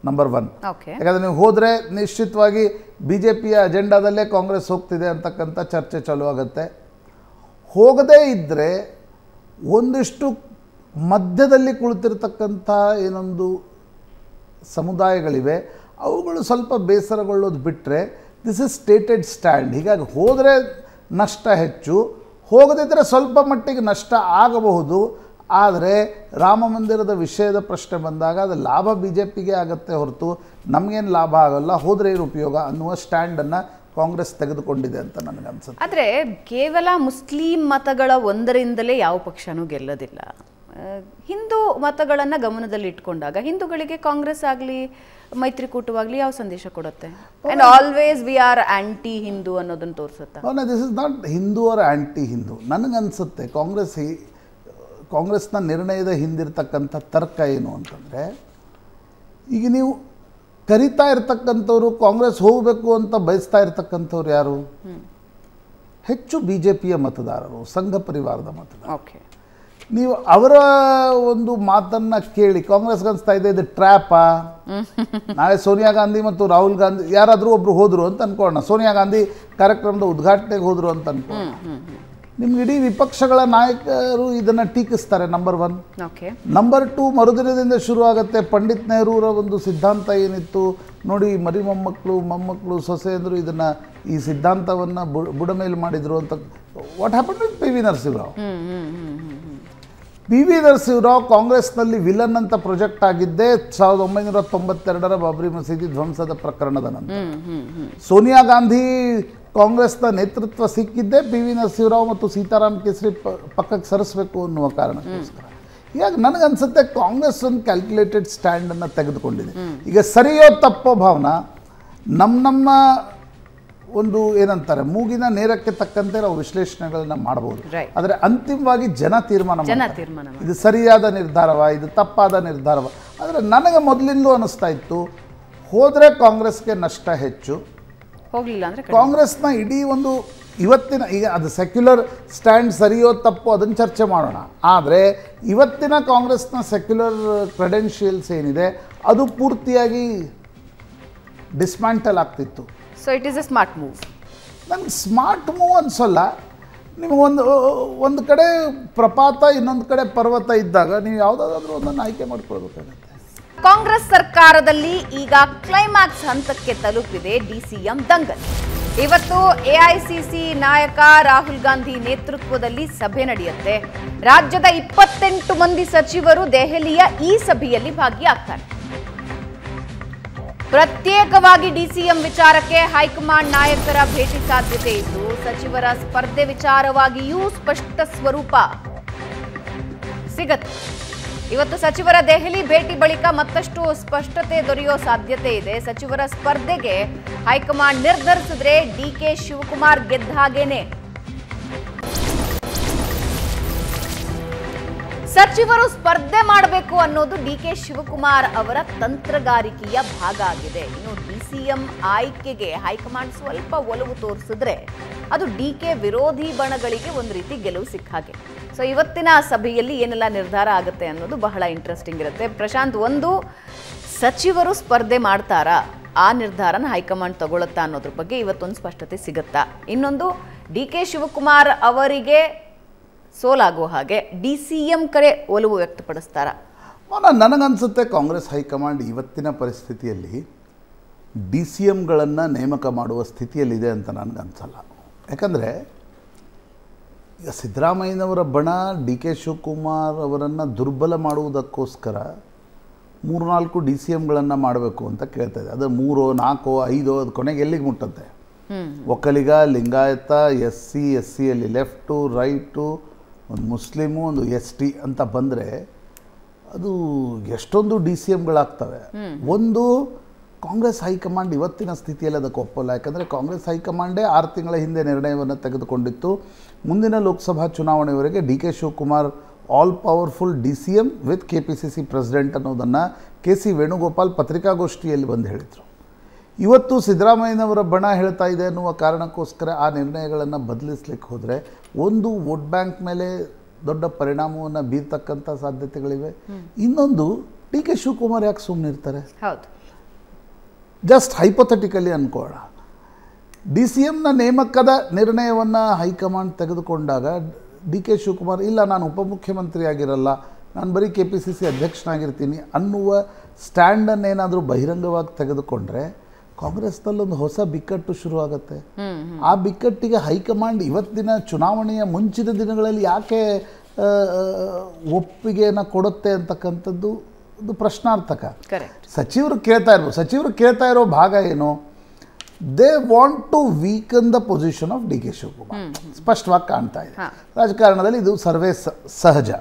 ನಂಬರ್ ಒನ್ ಯಾಕಂದರೆ ನೀವು ಹೋದರೆ ನಿಶ್ಚಿತವಾಗಿ ಬಿ ಜೆ ಪಿಯ ಅಜೆಂಡಾದಲ್ಲೇ ಕಾಂಗ್ರೆಸ್ ಹೋಗ್ತಿದೆ ಅಂತಕ್ಕಂಥ ಚರ್ಚೆ ಚಾಲೂ ಆಗುತ್ತೆ ಹೋಗದೇ ಇದ್ದರೆ ಒಂದಿಷ್ಟು ಮಧ್ಯದಲ್ಲಿ ಕುಳಿತಿರ್ತಕ್ಕಂಥ ಏನೊಂದು ಸಮುದಾಯಗಳಿವೆ ಅವುಗಳು ಸ್ವಲ್ಪ ಬೇಸರಗೊಳ್ಳೋದು ಬಿಟ್ಟರೆ ದಿಸ್ ಇಸ್ ಸ್ಟೇಟೆಡ್ ಸ್ಟ್ಯಾಂಡ್ ಹೀಗಾಗಿ ಹೋದರೆ ನಷ್ಟ ಹೆಚ್ಚು ಹೋಗದಿದ್ದರೆ ಸ್ವಲ್ಪ ಮಟ್ಟಿಗೆ ನಷ್ಟ ಆಗಬಹುದು ಆದರೆ ರಾಮ ಮಂದಿರದ ವಿಷಯದ ಪ್ರಶ್ನೆ ಬಂದಾಗ ಅದು ಲಾಭ ಬಿ ಜೆ ಪಿಗೆ ಆಗುತ್ತೆ ಹೊರತು ನಮಗೇನು ಲಾಭ ಆಗೋಲ್ಲ ಹೋದರೆ ಏನು ಉಪಯೋಗ ಅನ್ನುವ ಸ್ಟ್ಯಾಂಡನ್ನು ಕಾಂಗ್ರೆಸ್ ತೆಗೆದುಕೊಂಡಿದೆ ಅಂತ ನನಗನ್ಸುತ್ತೆ ಆದರೆ ಕೇವಲ ಮುಸ್ಲಿಂ ಮತಗಳ ಒಂದರಿಂದಲೇ ಯಾವ ಪಕ್ಷನೂ ಗೆಲ್ಲದಿಲ್ಲ ಹಿಂದೂ ಮತಗಳನ್ನು ಗಮನದಲ್ಲಿ ಇಟ್ಕೊಂಡಾಗ ಹಿಂದೂಗಳಿಗೆ ಕಾಂಗ್ರೆಸ್ ಆಗಲಿ ಮೈತ್ರಿಕೂಟವಾಗಲಿ ಯಾವ ಸಂದೇಶ ಕೊಡುತ್ತೆ and always we are anti Hindu ಅನ್ನೋದನ್ನು ತೋರಿಸುತ್ತೆ this is not Hindu or anti Hindu ನನಗನ್ಸುತ್ತೆ ಕಾಂಗ್ರೆಸ್ ಕಾಂಗ್ರೆಸ್ನ ನಿರ್ಣಯದ ಹಿಂದಿರ್ತಕ್ಕಂಥ ತರ್ಕ ಏನು ಅಂತಂದರೆ ಈಗ ನೀವು ಕರಿತಾ ಇರ್ತಕ್ಕಂಥವ್ರು ಕಾಂಗ್ರೆಸ್ ಹೋಗಬೇಕು ಅಂತ ಬಯಸ್ತಾ ಇರ್ತಕ್ಕಂಥವ್ರು ಯಾರು ಹೆಚ್ಚು ಬಿ ಜೆ ಪಿಯ ಮತದಾರರು ಸಂಘ ಪರಿವಾರದ ಓಕೆ ನೀವು ಅವರ ಒಂದು ಮಾತನ್ನು ಕೇಳಿ ಕಾಂಗ್ರೆಸ್ಗೆ ಅನಿಸ್ತಾ ಇದೆ ಇದು ಟ್ರ್ಯಾಪಾ ನಾಳೆ ಸೋನಿಯಾ ಗಾಂಧಿ ಮತ್ತು ರಾಹುಲ್ ಗಾಂಧಿ ಯಾರಾದರೂ ಒಬ್ರು ಹೋದರು ಅಂತ ಅನ್ಕೋಣ ಸೋನಿಯಾ ಗಾಂಧಿ ಕಾರ್ಯಕ್ರಮದ ಉದ್ಘಾಟನೆಗೆ ಹೋದರು ಅಂತ ಅನ್ಕೋಣ ನಿಮ್ಗೆ ಇಡೀ ವಿಪಕ್ಷಗಳ ನಾಯಕರು ಇದನ್ನು ಟೀಕಿಸ್ತಾರೆ ನಂಬರ್ ಒನ್ ನಂಬರ್ ಟು ಮರುದಿನದಿಂದ ಶುರು ಆಗುತ್ತೆ ಪಂಡಿತ್ ನೆಹರೂರ ಒಂದು ಸಿದ್ಧಾಂತ ಏನಿತ್ತು ನೋಡಿ ಮರಿ ಮೊಮ್ಮಕ್ಕಳು ಮೊಮ್ಮಕ್ಕಳು ಸೊಸೆ ಅಂದರು ಇದನ್ನು ಈ ಸಿದ್ಧಾಂತವನ್ನು ಬುಡಮೇಲೆ ಮಾಡಿದರು ಅಂತ what happen with P V Narasimha Rao P V Narasimha Rao ಕಾಂಗ್ರೆಸ್ನಲ್ಲಿ ವಿಲನ್ ಅಂತ ಪ್ರೊಜೆಕ್ಟ್ ಆಗಿದ್ದೇ ಸಾವಿರದ ಒಂಬೈನೂರ ತೊಂಬತ್ತೆರಡರ ಬಾಬ್ರಿ ಮಸೀದಿ ಧ್ವಂಸದ ಪ್ರಕರಣದ ನಂತರ ಸೋನಿಯಾ ಗಾಂಧಿ ಕಾಂಗ್ರೆಸ್ನ ನೇತೃತ್ವ ಸಿಕ್ಕಿದ್ದೇ ಪಿ ವಿ ನರಸಿಂಹರಾವ್ ಮತ್ತು ಸೀತಾರಾಮ್ ಕೇಸರಿ ಪಕ್ಕಕ್ಕೆ ಸರಿಸಬೇಕು ಅನ್ನುವ ಕಾರಣಕ್ಕೋಸ್ಕರ ಈಗ ನನಗನ್ಸುತ್ತೆ ಕಾಂಗ್ರೆಸ್ ಒಂದು ಕ್ಯಾಲ್ಕುಲೇಟೆಡ್ ಸ್ಟ್ಯಾಂಡನ್ನು ತೆಗೆದುಕೊಂಡಿದೆ ಈಗ ಸರಿಯೋ ತಪ್ಪೋ ಭಾವನ ನಮ್ಮ ನಮ್ಮ ಒಂದು ಏನಂತಾರೆ ಮೂಗಿನ ನೇರಕ್ಕೆ ತಕ್ಕಂತೆ ನಾವು ವಿಶ್ಲೇಷಣೆಗಳನ್ನ ಮಾಡಬಹುದು ಆದರೆ ಅಂತಿಮವಾಗಿ ಜನ ತೀರ್ಮಾನ ಇದು ಸರಿಯಾದ ನಿರ್ಧಾರವ ಇದು ತಪ್ಪಾದ ನಿರ್ಧಾರವ ಆದರೆ ನನಗೆ ಮೊದಲಿಂದಲೂ ಅನ್ನಿಸ್ತಾ ಇತ್ತು ಹೋದರೆ ಕಾಂಗ್ರೆಸ್ಗೆ ನಷ್ಟ ಹೆಚ್ಚು ಹೋಗಲಿಲ್ಲ ಅಂದರೆ ಕಾಂಗ್ರೆಸ್ನ ಇಡೀ ಒಂದು ಇವತ್ತಿನ ಈಗ ಅದು ಸೆಕ್ಯುಲರ್ ಸ್ಟ್ಯಾಂಡ್ ಸರಿಯೋ ತಪ್ಪು ಅದನ್ನು ಚರ್ಚೆ ಮಾಡೋಣ ಆದರೆ ಇವತ್ತಿನ ಕಾಂಗ್ರೆಸ್ನ ಸೆಕ್ಯುಲರ್ ಕ್ರೆಡೆನ್ಷಿಯಲ್ಸ್ ಏನಿದೆ ಅದು ಪೂರ್ತಿಯಾಗಿ ಡಿಸ್ಮ್ಯಾಂಟಲ್ ಆಗ್ತಿತ್ತು so it is a smart move ನನಗೆ ಸ್ಮಾರ್ಟ್ ಮೂವ್ ಅನ್ಸಲ್ಲ ನಿಮಗೊಂದು ಒಂದು ಕಡೆ ಪ್ರಪಾತ ಇನ್ನೊಂದು ಕಡೆ ಪರ್ವತ ಇದ್ದಾಗ ನೀವು ಯಾವುದಾದ್ರೂ ಒಂದನ್ನು ಆಯ್ಕೆ ಮಾಡ್ಕೊಳ್ಬೇಕಾಗತ್ತೆ ಕಾಂಗ್ರೆಸ್ ಸರ್ಕಾರದಲ್ಲಿ ಈಗ ಕ್ಲೈಮ್ಯಾಕ್ಸ್ ಹಂತಕ್ಕೆ ತಲುಪಿದೆ ಡಿಸಿಎಂ ದಂಗಲ್ ಇವತ್ತು ಎಐಸಿಸಿ ನಾಯಕ ರಾಹುಲ್ ಗಾಂಧಿ ನೇತೃತ್ವದಲ್ಲಿ ಸಭೆ ನಡೆಯುತ್ತೆ ರಾಜ್ಯದ ಇಪ್ಪತ್ತೆಂಟು ಮಂದಿ ಸಚಿವರು ದೆಹಲಿಯ ಈ ಸಭೆಯಲ್ಲಿ ಭಾಗಿಯಾಗ್ತಾರೆ ಪ್ರತ್ಯೇಕವಾಗಿ ಡಿಸಿಎಂ ವಿಚಾರಕ್ಕೆ ಹೈಕಮಾಂಡ್ ನಾಯಕರ ಭೇಟಿ ಸಾಧ್ಯತೆ ಇದ್ದು ಸಚಿವರ ಸ್ಪರ್ಧೆ ವಿಚಾರವಾಗಿಯೂ ಸ್ಪಷ್ಟ ಸ್ವರೂಪ ಸಿಗತ್ತೆ ಇವತ್ತು ಸಚಿವರ ದೆಹಲಿ ಭೇಟಿ ಬಳಿಕ ಮತ್ತಷ್ಟು ಸ್ಪಷ್ಟತೆ ದೊರೆಯುವ ಸಾಧ್ಯತೆ ಇದೆ ಸಚಿವರ ಸ್ಪರ್ಧೆಗೆ ಹೈಕಮಾಂಡ್ ನಿರ್ಧರಿಸಿದ್ರೆ ಡಿಕೆ ಶಿವಕುಮಾರ್ ಗೆದ್ದ ಹಾಗೇನೆ ಸಚಿವರು ಸ್ಪರ್ಧೆ ಮಾಡಬೇಕು ಅನ್ನೋದು ಡಿ ಕೆ ಶಿವಕುಮಾರ್ ಅವರ ತಂತ್ರಗಾರಿಕೆಯ ಭಾಗ ಆಗಿದೆ ಇನ್ನು ಡಿ ಎಂ ಆಯ್ಕೆಗೆ ಹೈಕಮಾಂಡ್ ಸ್ವಲ್ಪ ಒಲವು ತೋರಿಸಿದ್ರೆ ಅದು ಡಿ ಕೆ ವಿರೋಧಿ ಬಣಗಳಿಗೆ ಒಂದು ರೀತಿ ಗೆಲುವು ಸಿಕ್ಕ ಹಾಗೆ ಸೊ ಇವತ್ತಿನ ಸಭೆಯಲ್ಲಿ ಏನೆಲ್ಲ ನಿರ್ಧಾರ ಆಗುತ್ತೆ ಅನ್ನೋದು ಬಹಳ ಇಂಟ್ರೆಸ್ಟಿಂಗ್ ಇರುತ್ತೆ ಪ್ರಶಾಂತ್ ಒಂದು ಸಚಿವರು ಸ್ಪರ್ಧೆ ಮಾಡ್ತಾರಾ ಆ ನಿರ್ಧಾರನ ಹೈಕಮಾಂಡ್ ತಗೊಳುತ್ತಾ ಅನ್ನೋದ್ರ ಬಗ್ಗೆ ಇವತ್ತೊಂದು ಸ್ಪಷ್ಟತೆ ಸಿಗುತ್ತಾ ಇನ್ನೊಂದು ಡಿ ಕೆ ಶಿವಕುಮಾರ್ ಅವರಿಗೆ ಸೋಲಾಗೋ ಹಾಗೆ ಡಿ ಸಿ ಎಂ ಕರೆ ಒಲವು ವ್ಯಕ್ತಪಡಿಸ್ತಾರ ನನಗನ್ಸುತ್ತೆ ಕಾಂಗ್ರೆಸ್ ಹೈಕಮಾಂಡ್ ಇವತ್ತಿನ ಪರಿಸ್ಥಿತಿಯಲ್ಲಿ ಡಿ ಸಿ ಎಂಗಳನ್ನು ನೇಮಕ ಮಾಡುವ ಸ್ಥಿತಿಯಲ್ಲಿದೆ ಅಂತ ನನಗನ್ಸಲ್ಲ ಯಾಕಂದರೆ ಸಿದ್ದರಾಮಯ್ಯನವರ ಬಣ ಡಿ ಕೆ ಶಿವಕುಮಾರ್ ಅವರನ್ನು ದುರ್ಬಲ ಮಾಡುವುದಕ್ಕೋಸ್ಕರ ಮೂರು ನಾಲ್ಕು ಡಿ ಸಿ ಎಂಗಳನ್ನು ಮಾಡಬೇಕು ಅಂತ ಕೇಳ್ತಾ ಇದೆ ಅದು ಮೂರು ನಾಲ್ಕು ಐದು ಅದು ಕೊನೆಗೆ ಎಲ್ಲಿಗೆ ಮುಟ್ಟುತ್ತೆ Vokkaliga Lingayat S C S ಸಿಯಲ್ಲಿ ಲೆಫ್ಟು ರೈಟು ಒಂದು ಮುಸ್ಲಿಮು ಒಂದು ಎಸ್ ಟಿ ಅಂತ ಬಂದರೆ ಅದು ಎಷ್ಟೊಂದು ಡಿ ಸಿ ಎಮ್ಗಳಾಗ್ತವೆ ಒಂದು ಕಾಂಗ್ರೆಸ್ ಹೈಕಮಾಂಡ್ ಇವತ್ತಿನ ಸ್ಥಿತಿಯಲ್ಲಿ ಅದಕ್ಕೆ ಒಪ್ಪಲ್ಲ ಯಾಕಂದರೆ ಕಾಂಗ್ರೆಸ್ ಹೈಕಮಾಂಡೇ ಆರು ತಿಂಗಳ ಹಿಂದೆ ನಿರ್ಣಯವನ್ನು ತೆಗೆದುಕೊಂಡಿತ್ತು ಮುಂದಿನ ಲೋಕಸಭಾ ಚುನಾವಣೆಯವರೆಗೆ D K Shivakumar all powerful D C M with K P C C president ಅನ್ನೋದನ್ನು ಕೆ ಸಿ ವೇಣುಗೋಪಾಲ್ ಪತ್ರಿಕಾಗೋಷ್ಠಿಯಲ್ಲಿ ಬಂದು ಹೇಳಿದರು ಇವತ್ತು ಸಿದ್ದರಾಮಯ್ಯನವರ ಬಣ ಹೇಳ್ತಾ ಇದೆ ಅನ್ನುವ ಕಾರಣಕ್ಕೋಸ್ಕರ ಆ ನಿರ್ಣಯಗಳನ್ನು ಬದಲಿಸ್ಲಿಕ್ಕೆ ಹೋದರೆ ಒಂದು ವೋಟ್ ಬ್ಯಾಂಕ್ ಮೇಲೆ ದೊಡ್ಡ ಪರಿಣಾಮವನ್ನು ಬೀರ್ತಕ್ಕಂಥ ಸಾಧ್ಯತೆಗಳಿವೆ ಇನ್ನೊಂದು ಡಿ ಕೆ ಶಿವಕುಮಾರ್ ಯಾಕೆ ಸುಮ್ಮನೆ ಇರ್ತಾರೆ ಜಸ್ಟ್ ಹೈಪೊಥೆಟಿಕಲಿ ಅನ್ಕೋಣ ಡಿ ಸಿ ಎಂನ ನೇಮಕದ ನಿರ್ಣಯವನ್ನು ಹೈಕಮಾಂಡ್ ತೆಗೆದುಕೊಂಡಾಗ ಡಿ ಕೆ ಶಿವಕುಮಾರ್ ಇಲ್ಲ ನಾನು ಉಪಮುಖ್ಯಮಂತ್ರಿ ಆಗಿರಲ್ಲ ನಾನು ಬರೀ ಕೆ ಪಿ ಸಿ ಸಿ ಅಧ್ಯಕ್ಷನಾಗಿರ್ತೀನಿ ಅನ್ನುವ ಸ್ಟ್ಯಾಂಡನ್ನು ಏನಾದರೂ ಬಹಿರಂಗವಾಗಿ ತೆಗೆದುಕೊಂಡ್ರೆ ಕಾಂಗ್ರೆಸ್ನಲ್ಲಿ ಒಂದು ಹೊಸ ಬಿಕ್ಕಟ್ಟು ಶುರುವಾಗುತ್ತೆ ಆ ಬಿಕ್ಕಟ್ಟಿಗೆ ಹೈಕಮಾಂಡ್ ಇವತ್ತಿನ ಚುನಾವಣೆಯ ಮುಂಚಿನ ದಿನಗಳಲ್ಲಿ ಯಾಕೆ ಒಪ್ಪಿಗೆಯನ್ನು ಕೊಡುತ್ತೆ ಅಂತಕ್ಕಂಥದ್ದು ಒಂದು ಪ್ರಶ್ನಾರ್ಥಕ ಸಚಿವರು ಕೇಳ್ತಾ ಇರೋ ಸಚಿವರು ಕೇಳ್ತಾ ಇರೋ ಭಾಗ ಏನು they want to weaken the position of D K Shivakumar ಸ್ಪಷ್ಟವಾಗಿ ಕಾಣ್ತಾ ಇದೆ ರಾಜಕಾರಣದಲ್ಲಿ ಇದು ಸರ್ವೇ ಸಹಜ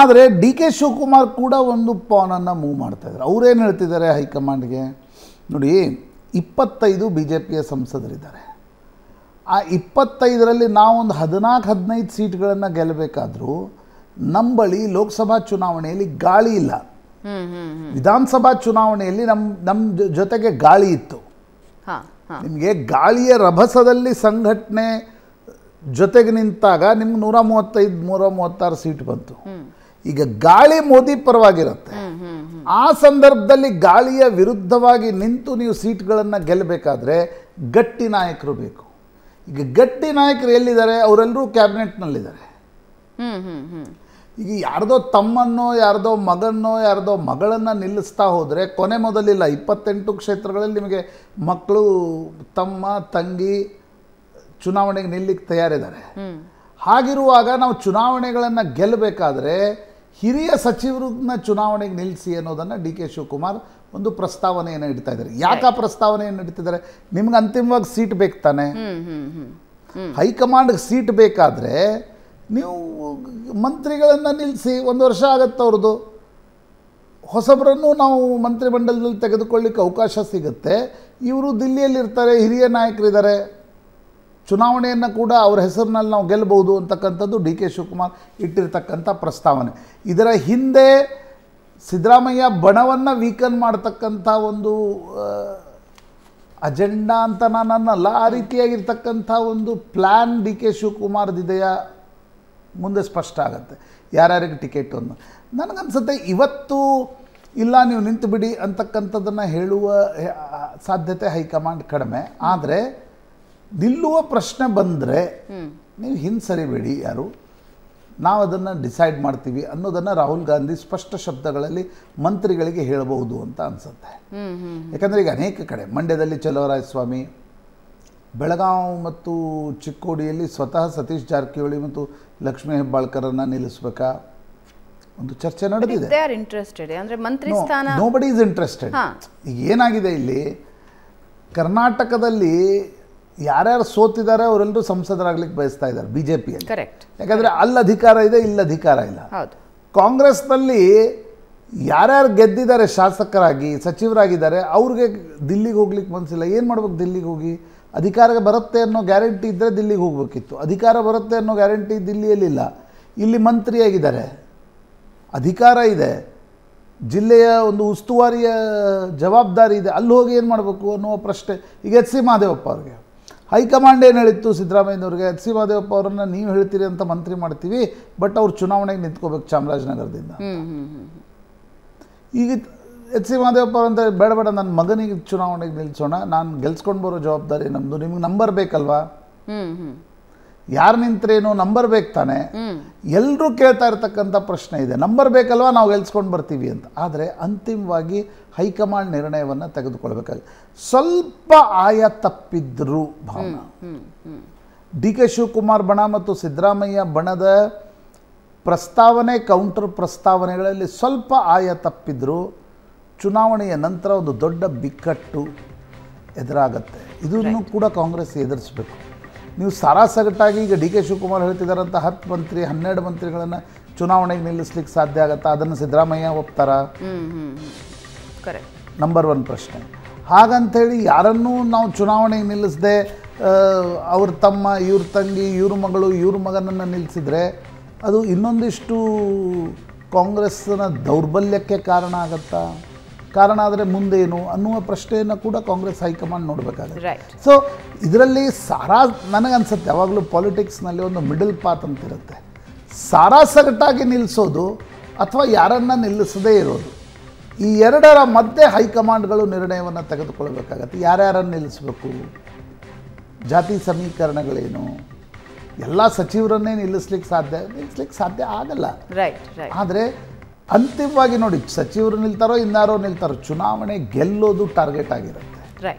ಆದರೆ ಡಿ ಕೆ ಶಿವಕುಮಾರ್ ಕೂಡ ಒಂದು ಪಾನನ್ನು ಮೂವ್ ಮಾಡ್ತಾ ಇದ್ದಾರೆ ಅವ್ರೇನು ಹೇಳ್ತಿದ್ದಾರೆ ಹೈಕಮಾಂಡ್ಗೆ ನೋಡಿ ಇಪ್ಪತ್ತೈದು ಬಿ ಜೆ ಪಿಯ ಸಂಸದರಿದ್ದಾರೆ ಆ ಇಪ್ಪತ್ತೈದರಲ್ಲಿ ನಾವೊಂದು ಹದಿನಾಲ್ಕು ಹದಿನೈದು ಸೀಟ್ಗಳನ್ನು ಗೆಲ್ಲಬೇಕಾದ್ರೂ ನಮ್ಮ ಬಳಿ ಲೋಕಸಭಾ ಚುನಾವಣೆಯಲ್ಲಿ ಗಾಳಿ ಇಲ್ಲ ವಿಧಾನಸಭಾ ಚುನಾವಣೆಯಲ್ಲಿ ನಮ್ಮ ನಮ್ಮ ಜೊತೆಗೆ ಗಾಳಿ ಇತ್ತು ನಿಮಗೆ ಗಾಳಿಯ ರಭಸದಲ್ಲಿ ಸಂಘಟನೆ ಜೊತೆಗೆ ನಿಂತಾಗ ನಿಮ್ಗೆ ನೂರ ಮೂವತ್ತೈದು ನೂರ ಮೂವತ್ತಾರು ಸೀಟ್ ಬಂತು ಈಗ ಗಾಳಿ ಮೋದಿ ಪರವಾಗಿರುತ್ತೆ ಆ ಸಂದರ್ಭದಲ್ಲಿ ಗಾಳಿಯ ವಿರುದ್ಧವಾಗಿ ನಿಂತು ನೀವು ಸೀಟ್ಗಳನ್ನು ಗೆಲ್ಲಬೇಕಾದ್ರೆ ಗಟ್ಟಿ ನಾಯಕರು ಬೇಕು ಈಗ ಗಟ್ಟಿ ನಾಯಕರು ಎಲ್ಲಿದ್ದಾರೆ ಅವರೆಲ್ಲರೂ ಕ್ಯಾಬಿನೆಟ್ನಲ್ಲಿದ್ದಾರೆ ಈಗ ಯಾರ್ದೋ ತಮ್ಮನ್ನೋ ಯಾರ್ದೋ ಮಗನ್ನೋ ಯಾರ್ದೋ ಮಗಳನ್ನು ನಿಲ್ಲಿಸ್ತಾ ಹೋದರೆ ಕೊನೆ ಮೊದಲಿಲ್ಲ ಇಪ್ಪತ್ತೆಂಟು ಕ್ಷೇತ್ರಗಳಲ್ಲಿ ನಿಮಗೆ ಮಕ್ಕಳು ತಮ್ಮ ತಂಗಿ ಚುನಾವಣೆಗೆ ನಿಲ್ಲಿಕ್ಕೆ ತಯಾರಿದ್ದಾರೆ ಹಾಗಿರುವಾಗ ನಾವು ಚುನಾವಣೆಗಳನ್ನು ಗೆಲ್ಲಬೇಕಾದ್ರೆ ಹಿರಿಯ ಸಚಿವರನ್ನ ಚುನಾವಣೆಗೆ ನಿಲ್ಲಿಸಿ ಅನ್ನೋದನ್ನು ಡಿ ಕೆ ಶಿವಕುಮಾರ್ ಒಂದು ಪ್ರಸ್ತಾವನೆಯನ್ನು ಇಡ್ತಾ ಇದ್ದಾರೆ ಯಾಕೆ ಪ್ರಸ್ತಾವನೆಯನ್ನು ಇಡ್ತಿದ್ದಾರೆ ನಿಮ್ಗೆ ಅಂತಿಮವಾಗಿ ಸೀಟ್ ಬೇಕು ತಾನೆ ಹೈಕಮಾಂಡ್ಗೆ ಸೀಟ್ ಬೇಕಾದರೆ ನೀವು ಮಂತ್ರಿಗಳನ್ನು ನಿಲ್ಲಿಸಿ ಒಂದು ವರ್ಷ ಆಗತ್ತೆ ಅವ್ರದ್ದು ಹೊಸಬ್ರನ್ನು ನಾವು ಮಂತ್ರಿಮಂಡಲದಲ್ಲಿ ತೆಗೆದುಕೊಳ್ಳಿಕ್ಕೆ ಅವಕಾಶ ಸಿಗುತ್ತೆ ಇವರು ದಿಲ್ಲಿಯಲ್ಲಿರ್ತಾರೆ ಹಿರಿಯ ನಾಯಕರಿದ್ದಾರೆ ಚುನಾವಣೆಯನ್ನು ಕೂಡ ಅವರ ಹೆಸರಿನಲ್ಲಿ ನಾವು ಗೆಲ್ಲಬಹುದು ಅಂತಕ್ಕಂಥದ್ದು ಡಿ ಕೆ ಶಿವಕುಮಾರ್ ಇಟ್ಟಿರ್ತಕ್ಕಂಥ ಪ್ರಸ್ತಾವನೆ ಇದರ ಹಿಂದೆ ಸಿದ್ದರಾಮಯ್ಯ ಬಣವನ್ನು ವೀಕನ್ ಮಾಡ್ತಕ್ಕಂಥ ಒಂದು ಅಜೆಂಡಾ ಅಂತ ನಾನು ಆ ರೀತಿಯಾಗಿರ್ತಕ್ಕಂಥ ಒಂದು ಪ್ಲ್ಯಾನ್ ಡಿ ಕೆ ದಿದೆಯ ಮುಂದೆ ಸ್ಪಷ್ಟ ಆಗುತ್ತೆ ಯಾರ್ಯಾರಿಗೆ ಟಿಕೆಟ್ ಒಂದು ನನಗನ್ಸುತ್ತೆ ಇವತ್ತು ಇಲ್ಲ ನೀವು ನಿಂತು ಬಿಡಿ ಅಂತಕ್ಕಂಥದ್ದನ್ನು ಹೇಳುವ ಸಾಧ್ಯತೆ ಹೈಕಮಾಂಡ್ ಕಡಿಮೆ ಆದರೆ ನಿಲ್ಲುವ ಪ್ರಶ್ನೆ ಬಂದರೆ ನೀವು ಹಿಂಸರಿಬೇಡಿ ಯಾರು ನಾವು ಅದನ್ನು ಡಿಸೈಡ್ ಮಾಡ್ತೀವಿ ಅನ್ನೋದನ್ನು ರಾಹುಲ್ ಗಾಂಧಿ ಸ್ಪಷ್ಟ ಶಬ್ದಗಳಲ್ಲಿ ಮಂತ್ರಿಗಳಿಗೆ ಹೇಳಬಹುದು ಅಂತ ಅನಿಸುತ್ತೆ ಯಾಕಂದರೆ ಈಗ ಅನೇಕ ಕಡೆ ಮಂಡ್ಯದಲ್ಲಿ ಸ್ವಾಮಿ ಬೆಳಗಾವ್ ಮತ್ತು ಚಿಕ್ಕೋಡಿಯಲ್ಲಿ ಸ್ವತಃ ಸತೀಶ್ ಜಾರಕಿಹೊಳಿ ಮತ್ತು ಲಕ್ಷ್ಮೀ ಹೆಬ್ಬಾಳ್ಕರನ್ನು ನಿಲ್ಲಿಸಬೇಕಾ ಒಂದು ಚರ್ಚೆ ನಡೆದಿದೆ ನೋಬಡಿ ಇಸ್ ಇಂಟ್ರೆಸ್ಟೆಡ್ ಈಗ ಏನಾಗಿದೆ ಇಲ್ಲಿ ಕರ್ನಾಟಕದಲ್ಲಿ ಯಾರ್ಯಾರು ಸೋತಿದ್ದಾರೆ ಅವರೆಲ್ಲರೂ ಸಂಸದರಾಗ್ಲಿಕ್ಕೆ ಬಯಸ್ತಾ ಇದ್ದಾರೆ ಬಿ ಜೆ ಪಿಯಲ್ಲಿ ಕರೆಕ್ಟ್ ಯಾಕಂದರೆ ಅಲ್ಲಿ ಅಧಿಕಾರ ಇದೆ ಇಲ್ಲಿ ಅಧಿಕಾರ ಇಲ್ಲ ಕಾಂಗ್ರೆಸ್ನಲ್ಲಿ ಯಾರ್ಯಾರು ಗೆದ್ದಿದ್ದಾರೆ ಶಾಸಕರಾಗಿ ಸಚಿವರಾಗಿದ್ದಾರೆ ಅವ್ರಿಗೆ ದಿಲ್ಲಿಗೆ ಹೋಗ್ಲಿಕ್ಕೆ ಮನಸ್ಸಿಲ್ಲ ಏನು ಮಾಡ್ಬೇಕು ದಿಲ್ಲಿಗೆ ಹೋಗಿ ಅಧಿಕಾರ ಬರುತ್ತೆ ಅನ್ನೋ ಗ್ಯಾರಂಟಿ ಇದ್ದರೆ ದಿಲ್ಲಿಗೆ ಹೋಗ್ಬೇಕಿತ್ತು ಅಧಿಕಾರ ಬರುತ್ತೆ ಅನ್ನೋ ಗ್ಯಾರಂಟಿ ಇಲ್ಲ ಇಲ್ಲಿ ಮಂತ್ರಿಯಾಗಿದ್ದಾರೆ ಅಧಿಕಾರ ಇದೆ ಜಿಲ್ಲೆಯ ಒಂದು ಉಸ್ತುವಾರಿಯ ಜವಾಬ್ದಾರಿ ಇದೆ ಅಲ್ಲಿ ಹೋಗಿ ಏನು ಮಾಡಬೇಕು ಅನ್ನುವ ಪ್ರಶ್ನೆ ಈಗ ಎಚ್ ಸಿ ಮಹಾದೇವಪ್ಪ ಅವ್ರಿಗೆ ಹೈಕಮಾಂಡ್ ಏನು ಹೇಳಿತ್ತು ಸಿದ್ದರಾಮಯ್ಯನವ್ರಿಗೆ ಎಚ್ ಸಿ ಮಹಾದೇವಪ್ಪ ಅವರನ್ನ ನೀವು ಹೇಳ್ತೀರಿ ಅಂತ ಮಂತ್ರಿ ಮಾಡ್ತೀವಿ ಬಟ್ ಅವ್ರು ಚುನಾವಣೆಗೆ ನಿಂತ್ಕೋಬೇಕು ಚಾಮರಾಜನಗರದಿಂದ ಈಗ ಎಚ್ ಸಿ ಮಹಾದೇವಪ್ಪ ಅಂತ ಬೇಡ ಬೇಡ ನನ್ನ ಮಗನಿಗೆ ಚುನಾವಣೆಗೆ ನಿಲ್ಸೋಣ ನಾನು ಗೆಲ್ಸ್ಕೊಂಡು ಬರೋ ಜವಾಬ್ದಾರಿ ನಮ್ದು ನಿಮ್ಗೆ ನಂಬರ್ ಬೇಕಲ್ವಾ ಯಾರು ನಿಂತ್ರೇನು ನಂಬರ್ ಬೇಕು ತಾನೆ ಎಲ್ಲರೂ ಕೇಳ್ತಾ ಇರ್ತಕ್ಕಂಥ ಪ್ರಶ್ನೆ ಇದೆ ನಂಬರ್ ಬೇಕಲ್ವಾ ನಾವು ಗೆಲ್ಸ್ಕೊಂಡು ಬರ್ತೀವಿ ಅಂತ ಆದರೆ ಅಂತಿಮವಾಗಿ ಹೈಕಮಾಂಡ್ ನಿರ್ಣಯವನ್ನು ತೆಗೆದುಕೊಳ್ಬೇಕಾಗುತ್ತೆ ಸ್ವಲ್ಪ ಆಯ ತಪ್ಪಿದ್ರು ಭಾವನ ಡಿ ಕೆ ಶಿವಕುಮಾರ್ ಬಣ ಮತ್ತು ಸಿದ್ದರಾಮಯ್ಯ ಬಣದ ಪ್ರಸ್ತಾವನೆ ಕೌಂಟರ್ ಪ್ರಸ್ತಾವನೆಗಳಲ್ಲಿ ಸ್ವಲ್ಪ ಆಯ ತಪ್ಪಿದ್ರು ಚುನಾವಣೆಯ ನಂತರ ಒಂದು ದೊಡ್ಡ ಬಿಕ್ಕಟ್ಟು ಎದುರಾಗತ್ತೆ ಇದನ್ನು ಕೂಡ ಕಾಂಗ್ರೆಸ್ ಎದುರಿಸಬೇಕು ನೀವು ಸಾರಾಸಗಟ್ಟಾಗಿ ಈಗ ಡಿ ಕೆ ಶಿವಕುಮಾರ್ ಹೇಳ್ತಿದ್ದಾರಂಥ ಹತ್ತು ಮಂತ್ರಿ ಹನ್ನೆರಡು ಮಂತ್ರಿಗಳನ್ನು ಚುನಾವಣೆಗೆ ನಿಲ್ಲಿಸ್ಲಿಕ್ಕೆ ಸಾಧ್ಯ ಆಗುತ್ತಾ ಅದನ್ನು ಸಿದ್ದರಾಮಯ್ಯ ಒಪ್ತಾರ ನಂಬರ್ ಒನ್ ಪ್ರಶ್ನೆ ಹಾಗಂಥೇಳಿ ಯಾರನ್ನೂ ನಾವು ಚುನಾವಣೆಗೆ ನಿಲ್ಲಿಸದೆ ಅವ್ರ ತಮ್ಮ ಇವ್ರ ತಂಗಿ ಇವ್ರ ಮಗಳು ಇವ್ರ ಮಗನನ್ನು ನಿಲ್ಲಿಸಿದರೆ ಅದು ಇನ್ನೊಂದಿಷ್ಟು ಕಾಂಗ್ರೆಸ್ನ ದೌರ್ಬಲ್ಯಕ್ಕೆ ಕಾರಣ ಆಗುತ್ತಾ ಕಾರಣ ಆದರೆ ಮುಂದೇನು ಅನ್ನುವ ಪ್ರಶ್ನೆಯನ್ನು ಕೂಡ ಕಾಂಗ್ರೆಸ್ ಹೈಕಮಾಂಡ್ ನೋಡಬೇಕಾಗುತ್ತೆ ಸೊ ಇದರಲ್ಲಿ ಸಾರಾ ನನಗನ್ಸುತ್ತೆ ಯಾವಾಗಲೂ ಪಾಲಿಟಿಕ್ಸ್ನಲ್ಲಿ ಒಂದು ಮಿಡಲ್ ಪಾತ್ ಅಂತಿರುತ್ತೆ ಸಾರಾ ಸಗಟಾಗಿ ನಿಲ್ಲಿಸೋದು ಅಥವಾ ಯಾರನ್ನು ನಿಲ್ಲಿಸದೇ ಇರೋದು ಈ ಎರಡರ ಮಧ್ಯೆ ಹೈಕಮಾಂಡ್ಗಳು ನಿರ್ಣಯವನ್ನು ತೆಗೆದುಕೊಳ್ಬೇಕಾಗತ್ತೆ ಯಾರ್ಯಾರನ್ನು ನಿಲ್ಲಿಸಬೇಕು ಜಾತಿ ಸಮೀಕರಣಗಳೇನು ಎಲ್ಲ ಸಚಿವರನ್ನೇ ನಿಲ್ಲಿಸ್ಲಿಕ್ಕೆ ಸಾಧ್ಯ ನಿಲ್ಲಿಸ್ಲಿಕ್ಕೆ ಸಾಧ್ಯ ಆಗಲ್ಲ ಆದರೆ ಅಂತಿಮವಾಗಿ ನೋಡಿ ಸಚಿವರು ನಿಲ್ತಾರೋ ಇನ್ನಾರೋ ನಿಲ್ತಾರೋ ಚುನಾವಣೆ ಗೆಲ್ಲೋದು ಟಾರ್ಗೆಟ್ ಆಗಿರುತ್ತೆ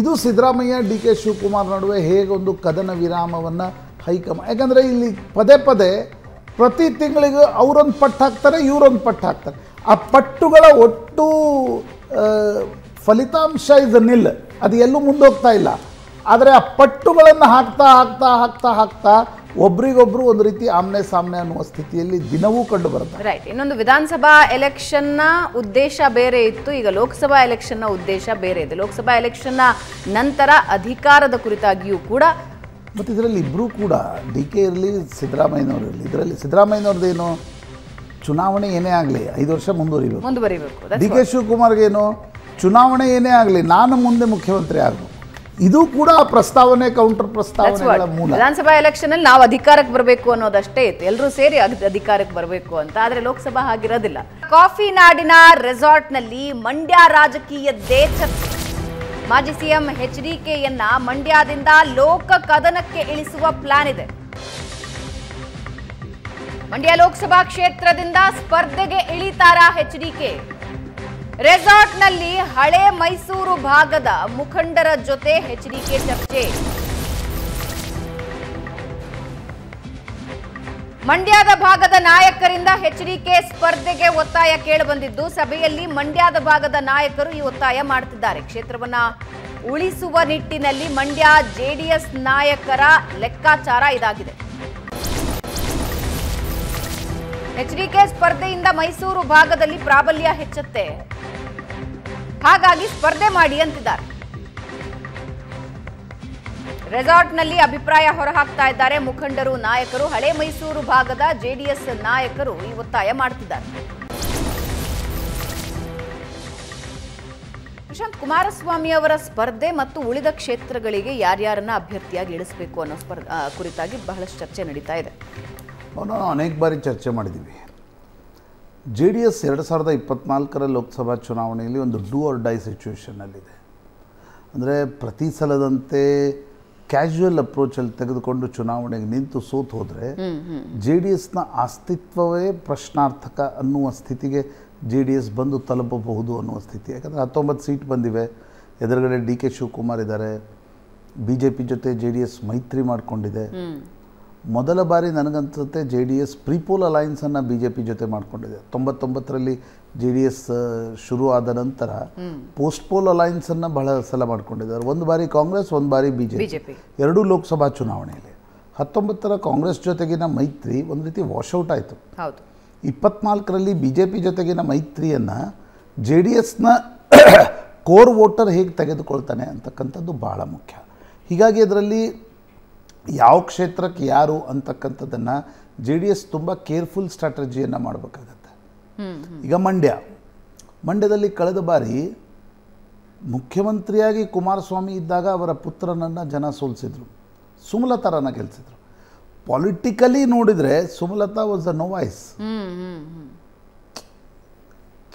ಇದು ಸಿದ್ದರಾಮಯ್ಯ ಡಿ ಕೆ ಶಿವಕುಮಾರ್ ನಡುವೆ ಹೇಗೊಂದು ಕದನ ವಿರಾಮವನ್ನು ಹೈಕಮಾ ಯಾಕಂದರೆ ಇಲ್ಲಿ ಪದೇ ಪದೇ ಪ್ರತಿ ತಿಂಗಳಿಗೂ ಅವರೊಂದು ಪಟ್ಟು ಹಾಕ್ತಾರೆ ಇವರೊಂದು ಪಟ್ಟು ಹಾಕ್ತಾರೆ ಆ ಪಟ್ಟುಗಳ ಒಟ್ಟು ಫಲಿತಾಂಶ ಇದನ್ನಿಲ್ಲ ಅದು ಎಲ್ಲೂ ಮುಂದೋಗ್ತಾ ಇಲ್ಲ ಆದರೆ ಆ ಪಟ್ಟುಗಳನ್ನು ಹಾಕ್ತಾ ಹಾಕ್ತಾ ಹಾಕ್ತಾ ಹಾಕ್ತಾ ಒಬ್ರಿಗೊಬ್ರು ಒಂದು ರೀತಿ ಆಮ್ನೆ ಸಾಮ್ನೆ ಅನ್ನುವ ಸ್ಥಿತಿಯಲ್ಲಿ ದಿನವೂ ಕಂಡು ಬರುತ್ತೆ ರೈಟ್ ಇನ್ನೊಂದು ವಿಧಾನಸಭಾ ಎಲೆಕ್ಷನ್ನ ಉದ್ದೇಶ ಬೇರೆ ಇತ್ತು ಈಗ ಲೋಕಸಭಾ ಎಲೆಕ್ಷನ್ನ ಉದ್ದೇಶ ಬೇರೆ ಇದೆ ಲೋಕಸಭಾ ಎಲೆಕ್ಷನ್ನ ನಂತರ ಅಧಿಕಾರದ ಕುರಿತಾಗಿಯೂ ಕೂಡ ಮತ್ತು ಇದರಲ್ಲಿ ಇಬ್ಬರೂ ಕೂಡ ಡಿ ಕೆ ಇರಲಿ ಸಿದ್ದರಾಮಯ್ಯನವರು ಇರಲಿ ಇದರಲ್ಲಿ ಸಿದ್ದರಾಮಯ್ಯನವ್ರದ್ದೇನು ಚುನಾವಣೆ ಏನೇ ಆಗಲಿ ಐದು ವರ್ಷ ಮುಂದುವರಿಬೇಕು ಮುಂದುವರಿಬೇಕು ಡಿ ಕೆ ಶಿವಕುಮಾರ್ಗೇನು ಚುನಾವಣೆ ಏನೇ ಆಗಲಿ ನಾನು ಮುಂದೆ ಮುಖ್ಯಮಂತ್ರಿ ಆಗಬೇಕು ಇದು ಕೂಡ ಪ್ರಸ್ತಾವನೆ ಕೌಂಟರ್ ಪ್ರಸ್ತಾವನೆಗಳ ಮೂಲ ವಿಧಾನಸಭಾ ಎಲೆಕ್ಷನ್ ಅಲ್ಲಿ ನಾವು ಅಧಿಕಾರಕ್ಕೆ ಬರಬೇಕು ಅನ್ನೋದಷ್ಟೇ ಇತ್ತು ಎಲ್ಲರೂ ಸೇರಿ ಅಧಿಕಾರಕ್ಕೆ ಬರಬೇಕು ಅಂತ ಆದ್ರೆ ಲೋಕಸಭಾ ಆಗಿರೋದಿಲ್ಲ ಕಾಫಿ ನಾಡಿನ ರೆಸಾರ್ಟ್ ನಲ್ಲಿ ಮಂಡ್ಯ ರಾಜಕೀಯದ್ದೇ ಚರ್ಚೆ ಮಾಜಿ ಸಿಎಂ ಎಚ್ಡಿಕೆಯನ್ನ ಮಂಡ್ಯದಿಂದ ಲೋಕ ಕದನಕ್ಕೆ ಇಳಿಸುವ ಪ್ಲಾನ್ ಇದೆ ಮಂಡ್ಯ ಲೋಕಸಭಾ ಕ್ಷೇತ್ರದಿಂದ ಸ್ಪರ್ಧೆಗೆ ಇಳಿತಾರಾ ಎಚ್ಡಿಕೆ ರೆಸಾರ್ಟ್ನಲ್ಲಿ ಹಳೆ ಮೈಸೂರು ಭಾಗದ ಮುಖಂಡರ ಜೊತೆ ಎಚ್ಡಿಕೆ ಚರ್ಚೆ ಮಂಡ್ಯದ ಭಾಗದ ನಾಯಕರಿಂದ ಎಚ್ಡಿಕೆ ಸ್ಪರ್ಧೆಗೆ ಒತ್ತಾಯ ಕೇಳಬಂದಿದ್ದು ಸಭೆಯಲ್ಲಿ ಮಂಡ್ಯದ ಭಾಗದ ನಾಯಕರು ಈ ಒತ್ತಾಯ ಮಾಡುತ್ತಿದ್ದಾರೆ ಕ್ಷೇತ್ರವನ್ನ ಉಳಿಸುವ ನಿಟ್ಟಿನಲ್ಲಿ ಮಂಡ್ಯ ಜೆಡಿಎಸ್ ನಾಯಕರ ಲೆಕ್ಕಾಚಾರ ಇದಾಗಿದೆ ಎಚ್ಡಿಕೆ ಸ್ಪರ್ಧೆಯಿಂದ ಮೈಸೂರು ಭಾಗದಲ್ಲಿ ಪ್ರಾಬಲ್ಯ ಹೆಚ್ಚುತ್ತೆ ಹಾಗಾಗಿ ಸ್ಪರ್ಧೆ ಮಾಡಿ ಅಂತಿದ್ದಾರೆ ರೆಸಾರ್ಟ್ನಲ್ಲಿ ಅಭಿಪ್ರಾಯ ಹೊರಹಾಕ್ತಾ ಇದ್ದಾರೆ ಮುಖಂಡರು ನಾಯಕರು ಹಳೆ ಮೈಸೂರು ಭಾಗದ ಜೆಡಿಎಸ್ ನಾಯಕರು ಈ ಒತ್ತಾಯ ಮಾಡುತ್ತಿದ್ದಾರೆ ಪ್ರಶಾಂತ್ ಕುಮಾರಸ್ವಾಮಿ ಅವರ ಸ್ಪರ್ಧೆ ಮತ್ತು ಉಳಿದ ಕ್ಷೇತ್ರಗಳಿಗೆ ಯಾರ್ಯಾರನ್ನ ಅಭ್ಯರ್ಥಿಯಾಗಿ ಇಳಿಸಬೇಕು ಅನ್ನೋ ಸ್ಪರ್ಧ ಕುರಿತಾಗಿ ಬಹಳಷ್ಟು ಚರ್ಚೆ ನಡೀತಾ ಇದೆ ಅನೇಕ ಬಾರಿ ಚರ್ಚೆ ಮಾಡಿದ್ದೀವಿ ಜೆ ಡಿ ಎಸ್ ಎರಡು ಸಾವಿರದ ಇಪ್ಪತ್ನಾಲ್ಕರ ಲೋಕಸಭಾ ಚುನಾವಣೆಯಲ್ಲಿ ಒಂದು ಡೂ ಆರ್ ಡೈ ಸಿಚುವೇಷನ್ನಲ್ಲಿದೆ ಅಂದರೆ ಪ್ರತಿ ಸಲದಂತೆ ಕ್ಯಾಶುವಲ್ ಅಪ್ರೋಚಲ್ಲಿ ತೆಗೆದುಕೊಂಡು ಚುನಾವಣೆಗೆ ನಿಂತು ಸೋತು ಹೋದರೆ ಜೆ ಡಿ ಎಸ್ನ ಅಸ್ತಿತ್ವವೇ ಪ್ರಶ್ನಾರ್ಥಕ ಅನ್ನುವ ಸ್ಥಿತಿಗೆ ಜೆ ಡಿ ಎಸ್ ಬಂದು ತಲುಪಬಹುದು ಅನ್ನುವ ಸ್ಥಿತಿ ಯಾಕಂದರೆ ಹತ್ತೊಂಬತ್ತು ಸೀಟ್ ಬಂದಿವೆ ಎದುರುಗಡೆ ಡಿ ಕೆ ಶಿವಕುಮಾರ್ ಇದ್ದಾರೆ ಬಿ ಜೆ ಪಿ ಜೊತೆ ಜೆ ಡಿ ಎಸ್ ಮೈತ್ರಿ ಮಾಡಿಕೊಂಡಿದೆ ಮೊದಲ ಬಾರಿ ನನಗನ್ಸುತ್ತೆ ಜೆ ಡಿ ಎಸ್ ಪ್ರೀಪೋಲ್ ಅಲಯನ್ಸನ್ನು ಬಿ ಜೆ ಪಿ ಜೊತೆ ಮಾಡಿಕೊಂಡಿದೆ ತೊಂಬತ್ತೊಂಬತ್ತರಲ್ಲಿ ಜೆ ಡಿ ಎಸ್ uh, ಶುರು ಆದ ನಂತರ ಪೋಸ್ಟ್ ಪೋಲ್ ಅಲಯನ್ಸ್ ಅನ್ನ ಬಹಳ ಸಲ ಮಾಡಿಕೊಂಡಿದ್ದಾರೆ ಒಂದು ಬಾರಿ ಕಾಂಗ್ರೆಸ್ ಒಂದು ಬಾರಿ ಬಿಜೆಪಿ ಎರಡೂ ಲೋಕಸಭಾ ಚುನಾವಣೆಯಲ್ಲಿ ಹತ್ತೊಂಬತ್ತರ ಕಾಂಗ್ರೆಸ್ ಜೊತೆಗಿನ ಮೈತ್ರಿ ಒಂದು ರೀತಿ ಔಟ್ ಆಯಿತು ಇಪ್ಪತ್ನಾಲ್ಕರಲ್ಲಿ ಬಿ ಜೆ ಪಿ ಜೊತೆಗಿನ ಮೈತ್ರಿಯನ್ನು ಜೆ ಡಿ ಎಸ್ನ ಕೋರ್ ವೋಟರ್ ಹೇಗೆ ತೆಗೆದುಕೊಳ್ತಾನೆ ಅಂತಕ್ಕಂಥದ್ದು ಬಹಳ ಮುಖ್ಯ ಹೀಗಾಗಿ ಅದರಲ್ಲಿ ಯಾವ ಕ್ಷೇತ್ರಕ್ಕೆ ಯಾರು ಅಂತಕ್ಕಂಥದ್ದನ್ನು ಜೆ ಡಿ ಎಸ್ ತುಂಬ ಕೇರ್ಫುಲ್ ಸ್ಟ್ರಾಟಜಿಯನ್ನ ಮಾಡಬೇಕಾಗತ್ತೆ ಈಗ ಮಂಡ್ಯ ಮಂಡ್ಯದಲ್ಲಿ ಕಳೆದ ಬಾರಿ ಮುಖ್ಯಮಂತ್ರಿಯಾಗಿ ಕುಮಾರಸ್ವಾಮಿ ಇದ್ದಾಗ ಅವರ ಪುತ್ರನನ್ನು ಜನ ಸೋಲಿಸಿದ್ರು ಸುಮಲತಾರನ್ನ ಗೆಲ್ಲಿಸಿದ್ರು ಪೊಲಿಟಿಕಲಿ ನೋಡಿದರೆ Sumalatha was a no voice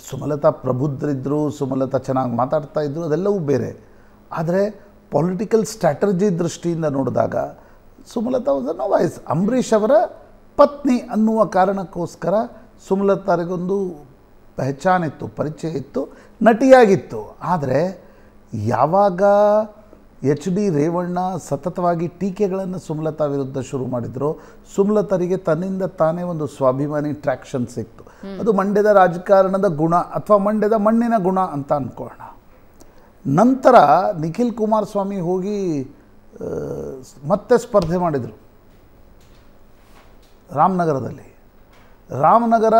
Sumalatha ಪ್ರಬುದ್ಧರಿದ್ದರು ಸುಮಲತಾ ಚೆನ್ನಾಗಿ ಮಾತಾಡ್ತಾ ಇದ್ರು ಅದೆಲ್ಲವೂ ಬೇರೆ ಆದರೆ ಪೊಲಿಟಿಕಲ್ ಸ್ಟ್ರಾಟಜಿ ದೃಷ್ಟಿಯಿಂದ ನೋಡಿದಾಗ Sumalatha was a no voice Ambareesh ಅವರ ಪತ್ನಿ ಅನ್ನುವ ಕಾರಣಕ್ಕೋಸ್ಕರ ಸುಮಲತಾರಿಗೊಂದು ಪಹಚಾನಿತ್ತು ಪರಿಚಯ ಇತ್ತು ನಟಿಯಾಗಿತ್ತು ಆದರೆ ಯಾವಾಗ ಎಚ್ ಡಿ ರೇವಣ್ಣ ಸತತವಾಗಿ ಟೀಕೆಗಳನ್ನು ಸುಮಲತಾ ವಿರುದ್ಧ ಶುರು ಮಾಡಿದ್ರು ಸುಮಲತಾರಿಗೆ ತನ್ನಿಂದ ತಾನೇ ಒಂದು ಸ್ವಾಭಿಮಾನಿ ಟ್ರ್ಯಾಕ್ಷನ್ ಸಿಕ್ತು ಅದು ಮಂಡ್ಯದ ರಾಜಕಾರಣದ ಗುಣ ಅಥವಾ ಮಂಡ್ಯದ ಮಣ್ಣಿನ ಗುಣ ಅಂತ ಅನ್ಕೋಣ ನಂತರ ನಿಖಿಲ್ ಕುಮಾರಸ್ವಾಮಿ ಹೋಗಿ ಮತ್ತೆ ಸ್ಪರ್ಧೆ ಮಾಡಿದರು ರಾಮನಗರದಲ್ಲಿ ರಾಮನಗರ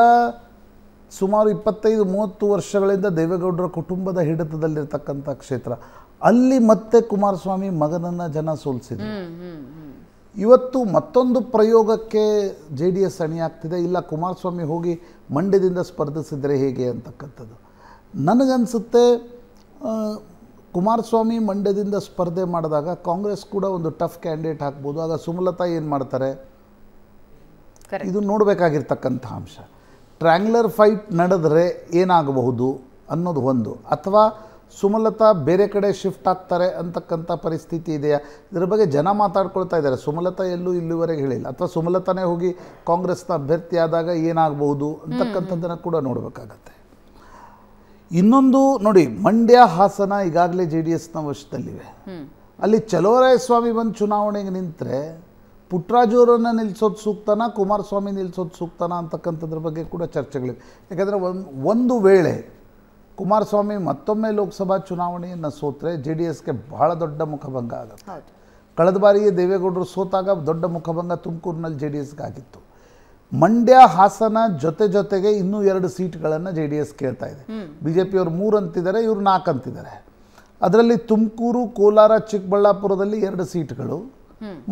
ಸುಮಾರು ಇಪ್ಪತ್ತೈದು ಮೂವತ್ತು ವರ್ಷಗಳಿಂದ ದೇವೇಗೌಡರ ಕುಟುಂಬದ ಹಿಡಿತದಲ್ಲಿರ್ತಕ್ಕಂಥ ಕ್ಷೇತ್ರ ಅಲ್ಲಿ ಮತ್ತೆ ಕುಮಾರಸ್ವಾಮಿ ಮಗನನ್ನು ಜನ ಸೋಲಿಸಿದ್ರು ಇವತ್ತು ಮತ್ತೊಂದು ಪ್ರಯೋಗಕ್ಕೆ ಜೆ ಡಿ ಎಸ್ ಅಣಿಯಾಗ್ತಿದೆ ಇಲ್ಲ ಕುಮಾರಸ್ವಾಮಿ ಹೋಗಿ ಮಂಡ್ಯದಿಂದ ಸ್ಪರ್ಧಿಸಿದರೆ ಹೇಗೆ ಅಂತಕ್ಕಂಥದ್ದು ನನಗನ್ಸುತ್ತೆ ಕುಮಾರಸ್ವಾಮಿ ಮಂಡ್ಯದಿಂದ ಸ್ಪರ್ಧೆ ಮಾಡಿದಾಗ ಕಾಂಗ್ರೆಸ್ ಕೂಡ ಒಂದು ಟಫ್ ಕ್ಯಾಂಡಿಡೇಟ್ ಹಾಕ್ಬೋದು ಆಗ ಸುಮಲತಾ ಏನು ಮಾಡ್ತಾರೆ ಇದು ನೋಡಬೇಕಾಗಿರ್ತಕ್ಕಂಥ ಅಂಶ ಟ್ರ್ಯಾಂಗ್ಲರ್ ಫೈಟ್ ನಡೆದರೆ ಏನಾಗಬಹುದು ಅನ್ನೋದು ಒಂದು ಅಥವಾ ಸುಮಲತಾ ಬೇರೆ ಕಡೆ ಶಿಫ್ಟ್ ಆಗ್ತಾರೆ ಅಂತಕ್ಕಂಥ ಪರಿಸ್ಥಿತಿ ಇದೆಯಾ ಇದರ ಬಗ್ಗೆ ಜನ ಮಾತಾಡ್ಕೊಳ್ತಾ ಇದ್ದಾರೆ ಸುಮಲತಾ ಎಲ್ಲೂ ಇಲ್ಲಿವರೆಗೆ ಹೇಳಿಲ್ಲ ಅಥವಾ ಸುಮಲತಾನೇ ಹೋಗಿ ಕಾಂಗ್ರೆಸ್ನ ಅಭ್ಯರ್ಥಿ ಆದಾಗ ಏನಾಗಬಹುದು ಅಂತಕ್ಕಂಥದ್ದನ್ನು ಕೂಡ ನೋಡಬೇಕಾಗತ್ತೆ ಇನ್ನೊಂದು ನೋಡಿ ಮಂಡ್ಯ ಹಾಸನ ಈಗಾಗಲೇ ಜೆ ಡಿ ಎಸ್ನ ವಶದಲ್ಲಿವೆ ಅಲ್ಲಿ ಚಲೋರಾಯಸ್ವಾಮಿ ಸ್ವಾಮಿ ಬಂದು ಚುನಾವಣೆಗೆ ನಿಂತರೆ ಪುಟ್ಟರಾಜವರನ್ನು ನಿಲ್ಲಿಸೋದು ಸೂಕ್ತನ ಕುಮಾರಸ್ವಾಮಿ ನಿಲ್ಲಿಸೋದು ಸೂಕ್ತನ ಅಂತಕ್ಕಂಥದ್ರ ಬಗ್ಗೆ ಕೂಡ ಚರ್ಚೆಗಳಿವೆ ಯಾಕಂದರೆ ಒಂದು ಒಂದು ವೇಳೆ ಕುಮಾರಸ್ವಾಮಿ ಮತ್ತೊಮ್ಮೆ ಲೋಕಸಭಾ ಚುನಾವಣೆಯನ್ನು ಸೋತ್ರೆ ಜೆ ಡಿ ಎಸ್ಗೆ ಬಹಳ ದೊಡ್ಡ ಮುಖಭಂಗ ಆಗುತ್ತೆ ಕಳೆದ ಬಾರಿಗೆ ದೇವೇಗೌಡರು ಸೋತಾಗ ದೊಡ್ಡ ಮುಖಭಂಗ ತುಮಕೂರಿನಲ್ಲಿ ಜೆ ಡಿ ಎಸ್ಗೆ ಆಗಿತ್ತು ಮಂಡ್ಯ ಹಾಸನ ಜೊತೆ ಜೊತೆಗೆ ಇನ್ನೂ ಎರಡು ಸೀಟ್ಗಳನ್ನು ಜೆ ಡಿ ಎಸ್ ಕೇಳ್ತಾ ಇದೆ ಬಿ ಜೆ ಪಿಯವರು ಮೂರು ಅಂತಿದ್ದಾರೆ ಇವರು ನಾಲ್ಕು ಅಂತಿದ್ದಾರೆ ಅದರಲ್ಲಿ ತುಮಕೂರು ಕೋಲಾರ ಚಿಕ್ಕಬಳ್ಳಾಪುರದಲ್ಲಿ ಎರಡು ಸೀಟ್ಗಳು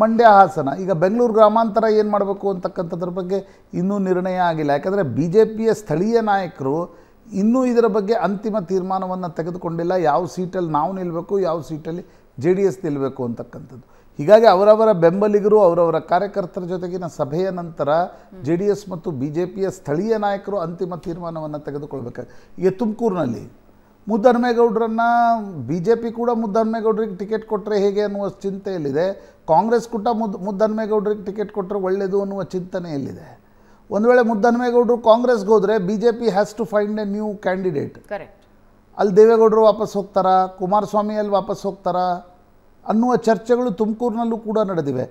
ಮಂಡ್ಯ ಹಾಸನ ಈಗ ಬೆಂಗಳೂರು ಗ್ರಾಮಾಂತರ ಏನು ಮಾಡಬೇಕು ಅಂತಕ್ಕಂಥದ್ರ ಬಗ್ಗೆ ಇನ್ನೂ ನಿರ್ಣಯ ಆಗಿಲ್ಲ ಯಾಕಂದರೆ ಬಿ ಜೆ ಪಿಯ ಸ್ಥಳೀಯ ನಾಯಕರು ಇನ್ನೂ ಇದರ ಬಗ್ಗೆ ಅಂತಿಮ ತೀರ್ಮಾನವನ್ನು ತೆಗೆದುಕೊಂಡಿಲ್ಲ ಯಾವ ಸೀಟಲ್ಲಿ ನಾವು ನಿಲ್ಲಬೇಕು ಯಾವ ಸೀಟಲ್ಲಿ ಜೆ ಡಿ ಎಸ್ ನಿಲ್ಲಬೇಕು ಅಂತಕ್ಕಂಥದ್ದು ಹೀಗಾಗಿ ಅವರವರ ಬೆಂಬಲಿಗರು ಅವರವರ ಕಾರ್ಯಕರ್ತರ ಜೊತೆಗಿನ ಸಭೆಯ ನಂತರ ಜೆ ಡಿ ಎಸ್ ಮತ್ತು ಬಿ ಜೆ ಪಿಯ ಸ್ಥಳೀಯ ನಾಯಕರು ಅಂತಿಮ ತೀರ್ಮಾನವನ್ನು ತೆಗೆದುಕೊಳ್ಬೇಕಾಗಿ ಈಗ ತುಮಕೂರಿನಲ್ಲಿ ಮುದ್ದನ್ಮೇಗೌಡ್ರನ್ನು ಬಿ ಜೆ ಪಿ ಕೂಡ ಮುದ್ದಹನುಮೇಗೌಡರಿಗೆ ಟಿಕೆಟ್ ಕೊಟ್ಟರೆ ಹೇಗೆ ಅನ್ನುವ ಚಿಂತೆಯಲ್ಲಿದೆ ಕಾಂಗ್ರೆಸ್ ಕೂಡ ಮುದ್ ಮುದ್ದಹನುಮೇಗೌಡರಿಗೆ ಟಿಕೆಟ್ ಕೊಟ್ಟರೆ ಒಳ್ಳೆಯದು ಅನ್ನುವ ಚಿಂತನೆಯಲ್ಲಿದೆ ಒಂದು ವೇಳೆ ಮುದ್ದಹನುಮೇಗೌಡರು ಕಾಂಗ್ರೆಸ್ಗೆ ಹೋದರೆ B J P has to find a new candidate ಅಲ್ಲಿ ದೇವೇಗೌಡರು ವಾಪಸ್ ಹೋಗ್ತಾರಾ ಕುಮಾರಸ್ವಾಮಿ ಅಲ್ಲಿ ವಾಪಸ್ ಹೋಗ್ತಾರಾ ಅನ್ನುವ ಚರ್ಚೆಗಳು ತುಮಕೂರಿನಲ್ಲೂ ಕೂಡ ನಡೆದಿವೆ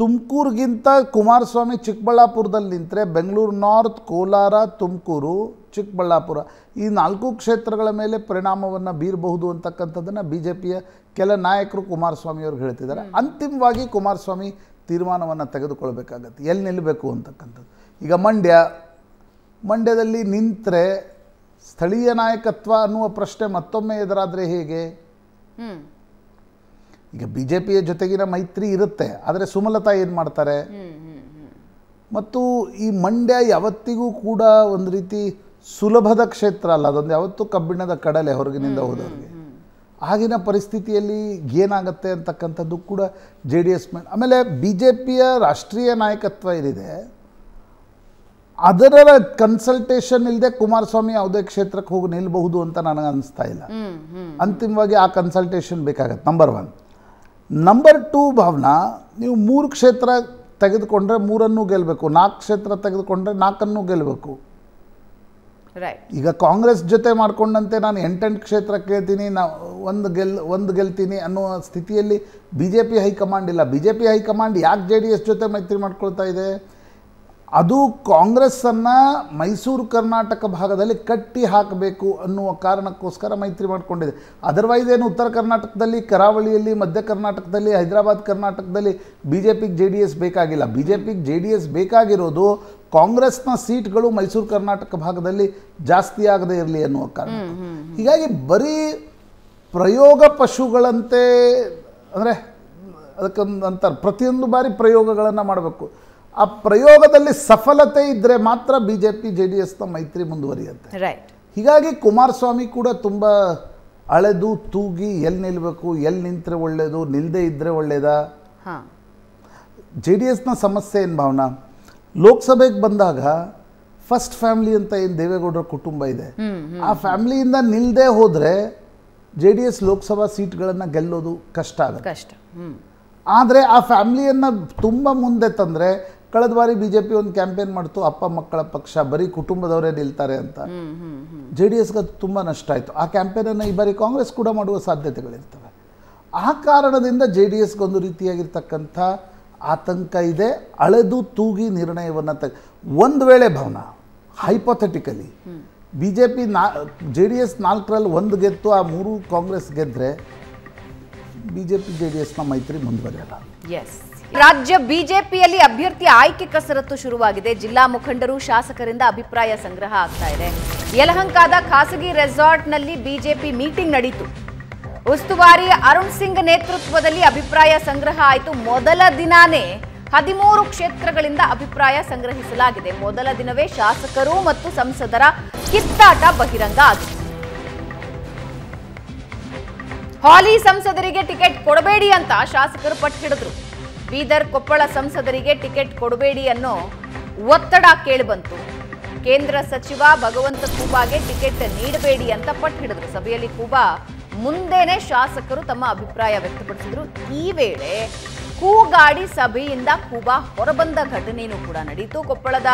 ತುಮಕೂರಿಗಿಂತ ಕುಮಾರಸ್ವಾಮಿ ಚಿಕ್ಕಬಳ್ಳಾಪುರದಲ್ಲಿ ನಿಂತರೆ ಬೆಂಗಳೂರು ನಾರ್ತ್ ಕೋಲಾರ ತುಮಕೂರು ಚಿಕ್ಕಬಳ್ಳಾಪುರ ಈ ನಾಲ್ಕು ಕ್ಷೇತ್ರಗಳ ಮೇಲೆ ಪರಿಣಾಮವನ್ನು ಬೀರಬಹುದು ಅಂತಕ್ಕಂಥದ್ದನ್ನು ಬಿ ಜೆ ಪಿಯ ಕೆಲ ನಾಯಕರು ಕುಮಾರಸ್ವಾಮಿಯವ್ರು ಹೇಳ್ತಿದ್ದಾರೆ ಅಂತಿಮವಾಗಿ ಕುಮಾರಸ್ವಾಮಿ ತೀರ್ಮಾನವನ್ನು ತೆಗೆದುಕೊಳ್ಬೇಕಾಗತ್ತೆ ಎಲ್ಲಿ ನಿಲ್ಲಬೇಕು ಅಂತಕ್ಕಂಥದ್ದು ಈಗ ಮಂಡ್ಯ ಮಂಡ್ಯದಲ್ಲಿ ನಿಂತರೆ ಸ್ಥಳೀಯ ನಾಯಕತ್ವ ಅನ್ನುವ ಪ್ರಶ್ನೆ ಮತ್ತೊಮ್ಮೆ ಎದುರಾದರೆ ಹೇಗೆ ಈಗ ಬಿ ಜೆ ಪಿಯ ಜೊತೆಗಿನ ಮೈತ್ರಿ ಇರುತ್ತೆ ಆದರೆ ಸುಮಲತಾ ಏನು ಮಾಡ್ತಾರೆ ಮತ್ತು ಈ ಮಂಡ್ಯ ಯಾವತ್ತಿಗೂ ಕೂಡ ಒಂದು ರೀತಿ ಸುಲಭದ ಕ್ಷೇತ್ರ ಅಲ್ಲ ಅದೊಂದು ಯಾವತ್ತೂ ಕಬ್ಬಿಣದ ಕಡಲೆ ಹೊರಗಿನಿಂದ ಹೋದವ್ರಿಗೆ ಆಗಿನ ಪರಿಸ್ಥಿತಿಯಲ್ಲಿ ಏನಾಗುತ್ತೆ ಅಂತಕ್ಕಂಥದ್ದು ಕೂಡ ಜೆ ಡಿ ಎಸ್ ಮೇಲೆ ಆಮೇಲೆ ಬಿ ಜೆ ಪಿಯ ರಾಷ್ಟ್ರೀಯ ನಾಯಕತ್ವ ಏನಿದೆ ಅದರ ಕನ್ಸಲ್ಟೇಷನ್ ಇಲ್ಲದೆ ಕುಮಾರಸ್ವಾಮಿ ಯಾವುದೇ ಕ್ಷೇತ್ರಕ್ಕೆ ಹೋಗಿ ನಿಲ್ಬಹುದು ಅಂತ ನನಗೆ ಅನಿಸ್ತಾ ಇಲ್ಲ ಅಂತಿಮವಾಗಿ ಆ ಕನ್ಸಲ್ಟೇಷನ್ ಬೇಕಾಗತ್ತೆ number one number two Bhavana ನೀವು ಮೂರು ಕ್ಷೇತ್ರ ತೆಗೆದುಕೊಂಡ್ರೆ ಮೂರನ್ನು ಗೆಲ್ಲಬೇಕು ನಾಲ್ಕು ಕ್ಷೇತ್ರ ತೆಗೆದುಕೊಂಡ್ರೆ ನಾಲ್ಕನ್ನು ಗೆಲ್ಲಬೇಕು ಈಗ ಕಾಂಗ್ರೆಸ್ ಜೊತೆ ಮಾಡ್ಕೊಂಡಂತೆ ನಾನು ಎಂಟೆಂಟು ಕ್ಷೇತ್ರ ಕೇಳ್ತೀನಿ ನಾ ಒಂದು ಗೆಲ್ ಒಂದು ಗೆಲ್ತೀನಿ ಅನ್ನೋ ಸ್ಥಿತಿಯಲ್ಲಿ ಬಿ ಜೆ ಪಿ ಹೈಕಮಾಂಡ್ ಇಲ್ಲ ಬಿ ಜೆ ಪಿ ಹೈಕಮಾಂಡ್ ಯಾಕೆ ಜೆ ಡಿ ಎಸ್ ಜೊತೆ ಮೈತ್ರಿ ಮಾಡ್ಕೊಳ್ತಾ ಇದೆ ಅದು ಕಾಂಗ್ರೆಸ್ಸನ್ನು ಮೈಸೂರು ಕರ್ನಾಟಕ ಭಾಗದಲ್ಲಿ ಕಟ್ಟಿ ಹಾಕಬೇಕು ಅನ್ನುವ ಕಾರಣಕ್ಕೋಸ್ಕರ ಮೈತ್ರಿ ಮಾಡಿಕೊಂಡಿದೆ ಅದರ್ವೈಸ್ ಏನು ಉತ್ತರ ಕರ್ನಾಟಕದಲ್ಲಿ ಕರಾವಳಿಯಲ್ಲಿ ಮಧ್ಯ ಕರ್ನಾಟಕದಲ್ಲಿ ಹೈದರಾಬಾದ್ ಕರ್ನಾಟಕದಲ್ಲಿ ಬಿ ಜೆ ಪಿಗೆ ಜೆ ಡಿ ಎಸ್ ಬೇಕಾಗಿಲ್ಲ ಬಿ ಜೆ ಪಿಗೆ ಜೆ ಡಿ ಎಸ್ ಬೇಕಾಗಿರೋದು ಕಾಂಗ್ರೆಸ್ನ ಸೀಟ್ಗಳು ಮೈಸೂರು ಕರ್ನಾಟಕ ಭಾಗದಲ್ಲಿ ಜಾಸ್ತಿ ಆಗದೇ ಇರಲಿ ಅನ್ನುವ ಕಾರಣ ಹೀಗಾಗಿ ಬರೀ ಪ್ರಯೋಗ ಪಶುಗಳಂತೆ ಅಂದರೆ ಅದಕ್ಕೊಂದು ಅಂತಾರೆ ಪ್ರತಿಯೊಂದು ಬಾರಿ ಪ್ರಯೋಗಗಳನ್ನು ಮಾಡಬೇಕು ಆ ಪ್ರಯೋಗದಲ್ಲಿ ಸಫಲತೆ ಇದ್ದರೆ ಮಾತ್ರ B J P J D ಎಸ್ನ ಮೈತ್ರಿ ಮುಂದುವರಿಯುತ್ತೆ ರೈಟ್ ಹೀಗಾಗಿ ಕುಮಾರಸ್ವಾಮಿ ಕೂಡ ತುಂಬಾ ಅಳೆದು ತೂಗಿ ಎಲ್ಲಿ ನಿಲ್ಲಬೇಕು ಎಲ್ಲಿ ನಿಂತರೆ ಒಳ್ಳೇದು ನಿಲ್ದೇ ಇದ್ದರೆ ಒಳ್ಳೇದ ಜೆ ಡಿ ಎಸ್ನ ಸಮಸ್ಯೆ ಏನು ಭಾವನಾ ಲೋಕಸಭೆಗೆ ಬಂದಾಗ ಫಸ್ಟ್ ಫ್ಯಾಮಿಲಿ ಅಂತ ಏನು ದೇವೇಗೌಡರ ಕುಟುಂಬ ಇದೆ ಆ ಫ್ಯಾಮಿಲಿಯಿಂದ ನಿಲ್ಲದೆ ಹೋದರೆ ಜೆ ಡಿ ಎಸ್ ಲೋಕಸಭಾ ಸೀಟ್ಗಳನ್ನು ಗೆಲ್ಲೋದು ಕಷ್ಟ ಆಗುತ್ತೆ ಕಷ್ಟ ಆದರೆ ಆ ಫ್ಯಾಮಿಲಿಯನ್ನು ತುಂಬ ಮುಂದೆ ತಂದರೆ ಕಳೆದ ಬಾರಿ ಬಿ ಜೆ ಪಿ ಒಂದು ಕ್ಯಾಂಪೇನ್ ಮಾಡ್ತು ಅಪ್ಪ ಮಕ್ಕಳ ಪಕ್ಷ ಬರೀ ಕುಟುಂಬದವರೇ ನಿಲ್ತಾರೆ ಅಂತ ಜೆ ಡಿ ಎಸ್ಗೆ ಅದು ತುಂಬ ನಷ್ಟ ಆಯಿತು ಆ ಕ್ಯಾಂಪೇನನ್ನು ಈ ಬಾರಿ ಕಾಂಗ್ರೆಸ್ ಕೂಡ ಮಾಡುವ ಸಾಧ್ಯತೆಗಳಿರ್ತವೆ ಆ ಕಾರಣದಿಂದ ಜೆ ಡಿ ಎಸ್ಗೆ ಒಂದು ರೀತಿಯಾಗಿರ್ತಕ್ಕಂಥ ಆತಂಕ ಇದೆ ಅಳೆದು ತೂಗಿ ನಿರ್ಣಯವನ್ನು ತೆಗೆ ಒಂದು ವೇಳೆ Bhavana hypothetically B J P ನಾ ಜೆ ಡಿ ಎಸ್ ನಾಲ್ಕರಲ್ಲಿ ಒಂದು ಗೆದ್ದು ಆ ಮೂರು ಕಾಂಗ್ರೆಸ್ ಗೆದ್ದರೆ B J P J D ಎಸ್ನ ಮೈತ್ರಿ ಮುಂದುವರಿಯಲ್ಲ ಎಸ್ ರಾಜ್ಯ ಬಿಜೆಪಿಯಲ್ಲಿ ಅಭ್ಯರ್ಥಿ ಆಯ್ಕೆ ಕಸರತ್ತು ಶುರುವಾಗಿದೆ ಜಿಲ್ಲಾ ಮುಖಂಡರು ಶಾಸಕರಿಂದ ಅಭಿಪ್ರಾಯ ಸಂಗ್ರಹ ಆಗ್ತಾ ಇದೆ ಯಲಹಂಕಾದ ಖಾಸಗಿ ರೆಸಾರ್ಟ್ನಲ್ಲಿ ಬಿಜೆಪಿ ಮೀಟಿಂಗ್ ನಡೆಯಿತು ಉಸ್ತುವಾರಿ ಅರುಣ್ ಸಿಂಗ್ ನೇತೃತ್ವದಲ್ಲಿ ಅಭಿಪ್ರಾಯ ಸಂಗ್ರಹ ಆಯಿತು ಮೊದಲ ದಿನಾನೇ ಹದಿಮೂರು ಕ್ಷೇತ್ರಗಳಿಂದ ಅಭಿಪ್ರಾಯ ಸಂಗ್ರಹಿಸಲಾಗಿದೆ ಮೊದಲ ದಿನವೇ ಶಾಸಕರು ಮತ್ತು ಸಂಸದರ ಕಿತ್ತಾಟ ಬಹಿರಂಗ ಆಗಿದೆ ಹಾಲಿ ಸಂಸದರಿಗೆ ಟಿಕೆಟ್ ಕೊಡಬೇಡಿ ಅಂತ ಶಾಸಕರು ಪಟ್ಟು ಹಿಡಿದ್ರು ಬೀದರ್ ಕೊಪ್ಪಳ ಸಂಸದರಿಗೆ ಟಿಕೆಟ್ ಕೊಡಬೇಡಿ ಅನ್ನೋ ಒತ್ತಡ ಕೇಳಿಬಂತು ಕೇಂದ್ರ ಸಚಿವ ಭಗವಂತ ಖೂಬಾಗೆ ಟಿಕೆಟ್ ನೀಡಬೇಡಿ ಅಂತ ಪಟ್ಟು ಹಿಡಿದ್ರು ಸಭೆಯಲ್ಲಿ ಕೂಬಾ ಮುಂದೇನೆ ಶಾಸಕರು ತಮ್ಮ ಅಭಿಪ್ರಾಯ ವ್ಯಕ್ತಪಡಿಸಿದ್ರು ಈ ವೇಳೆ ಕೂಗಾಡಿ ಸಭೆಯಿಂದ ಕೂಬಾ ಹೊರಬಂದ ಘಟನೆಯೂ ಕೂಡ ನಡೆಯಿತು ಕೊಪ್ಪಳದ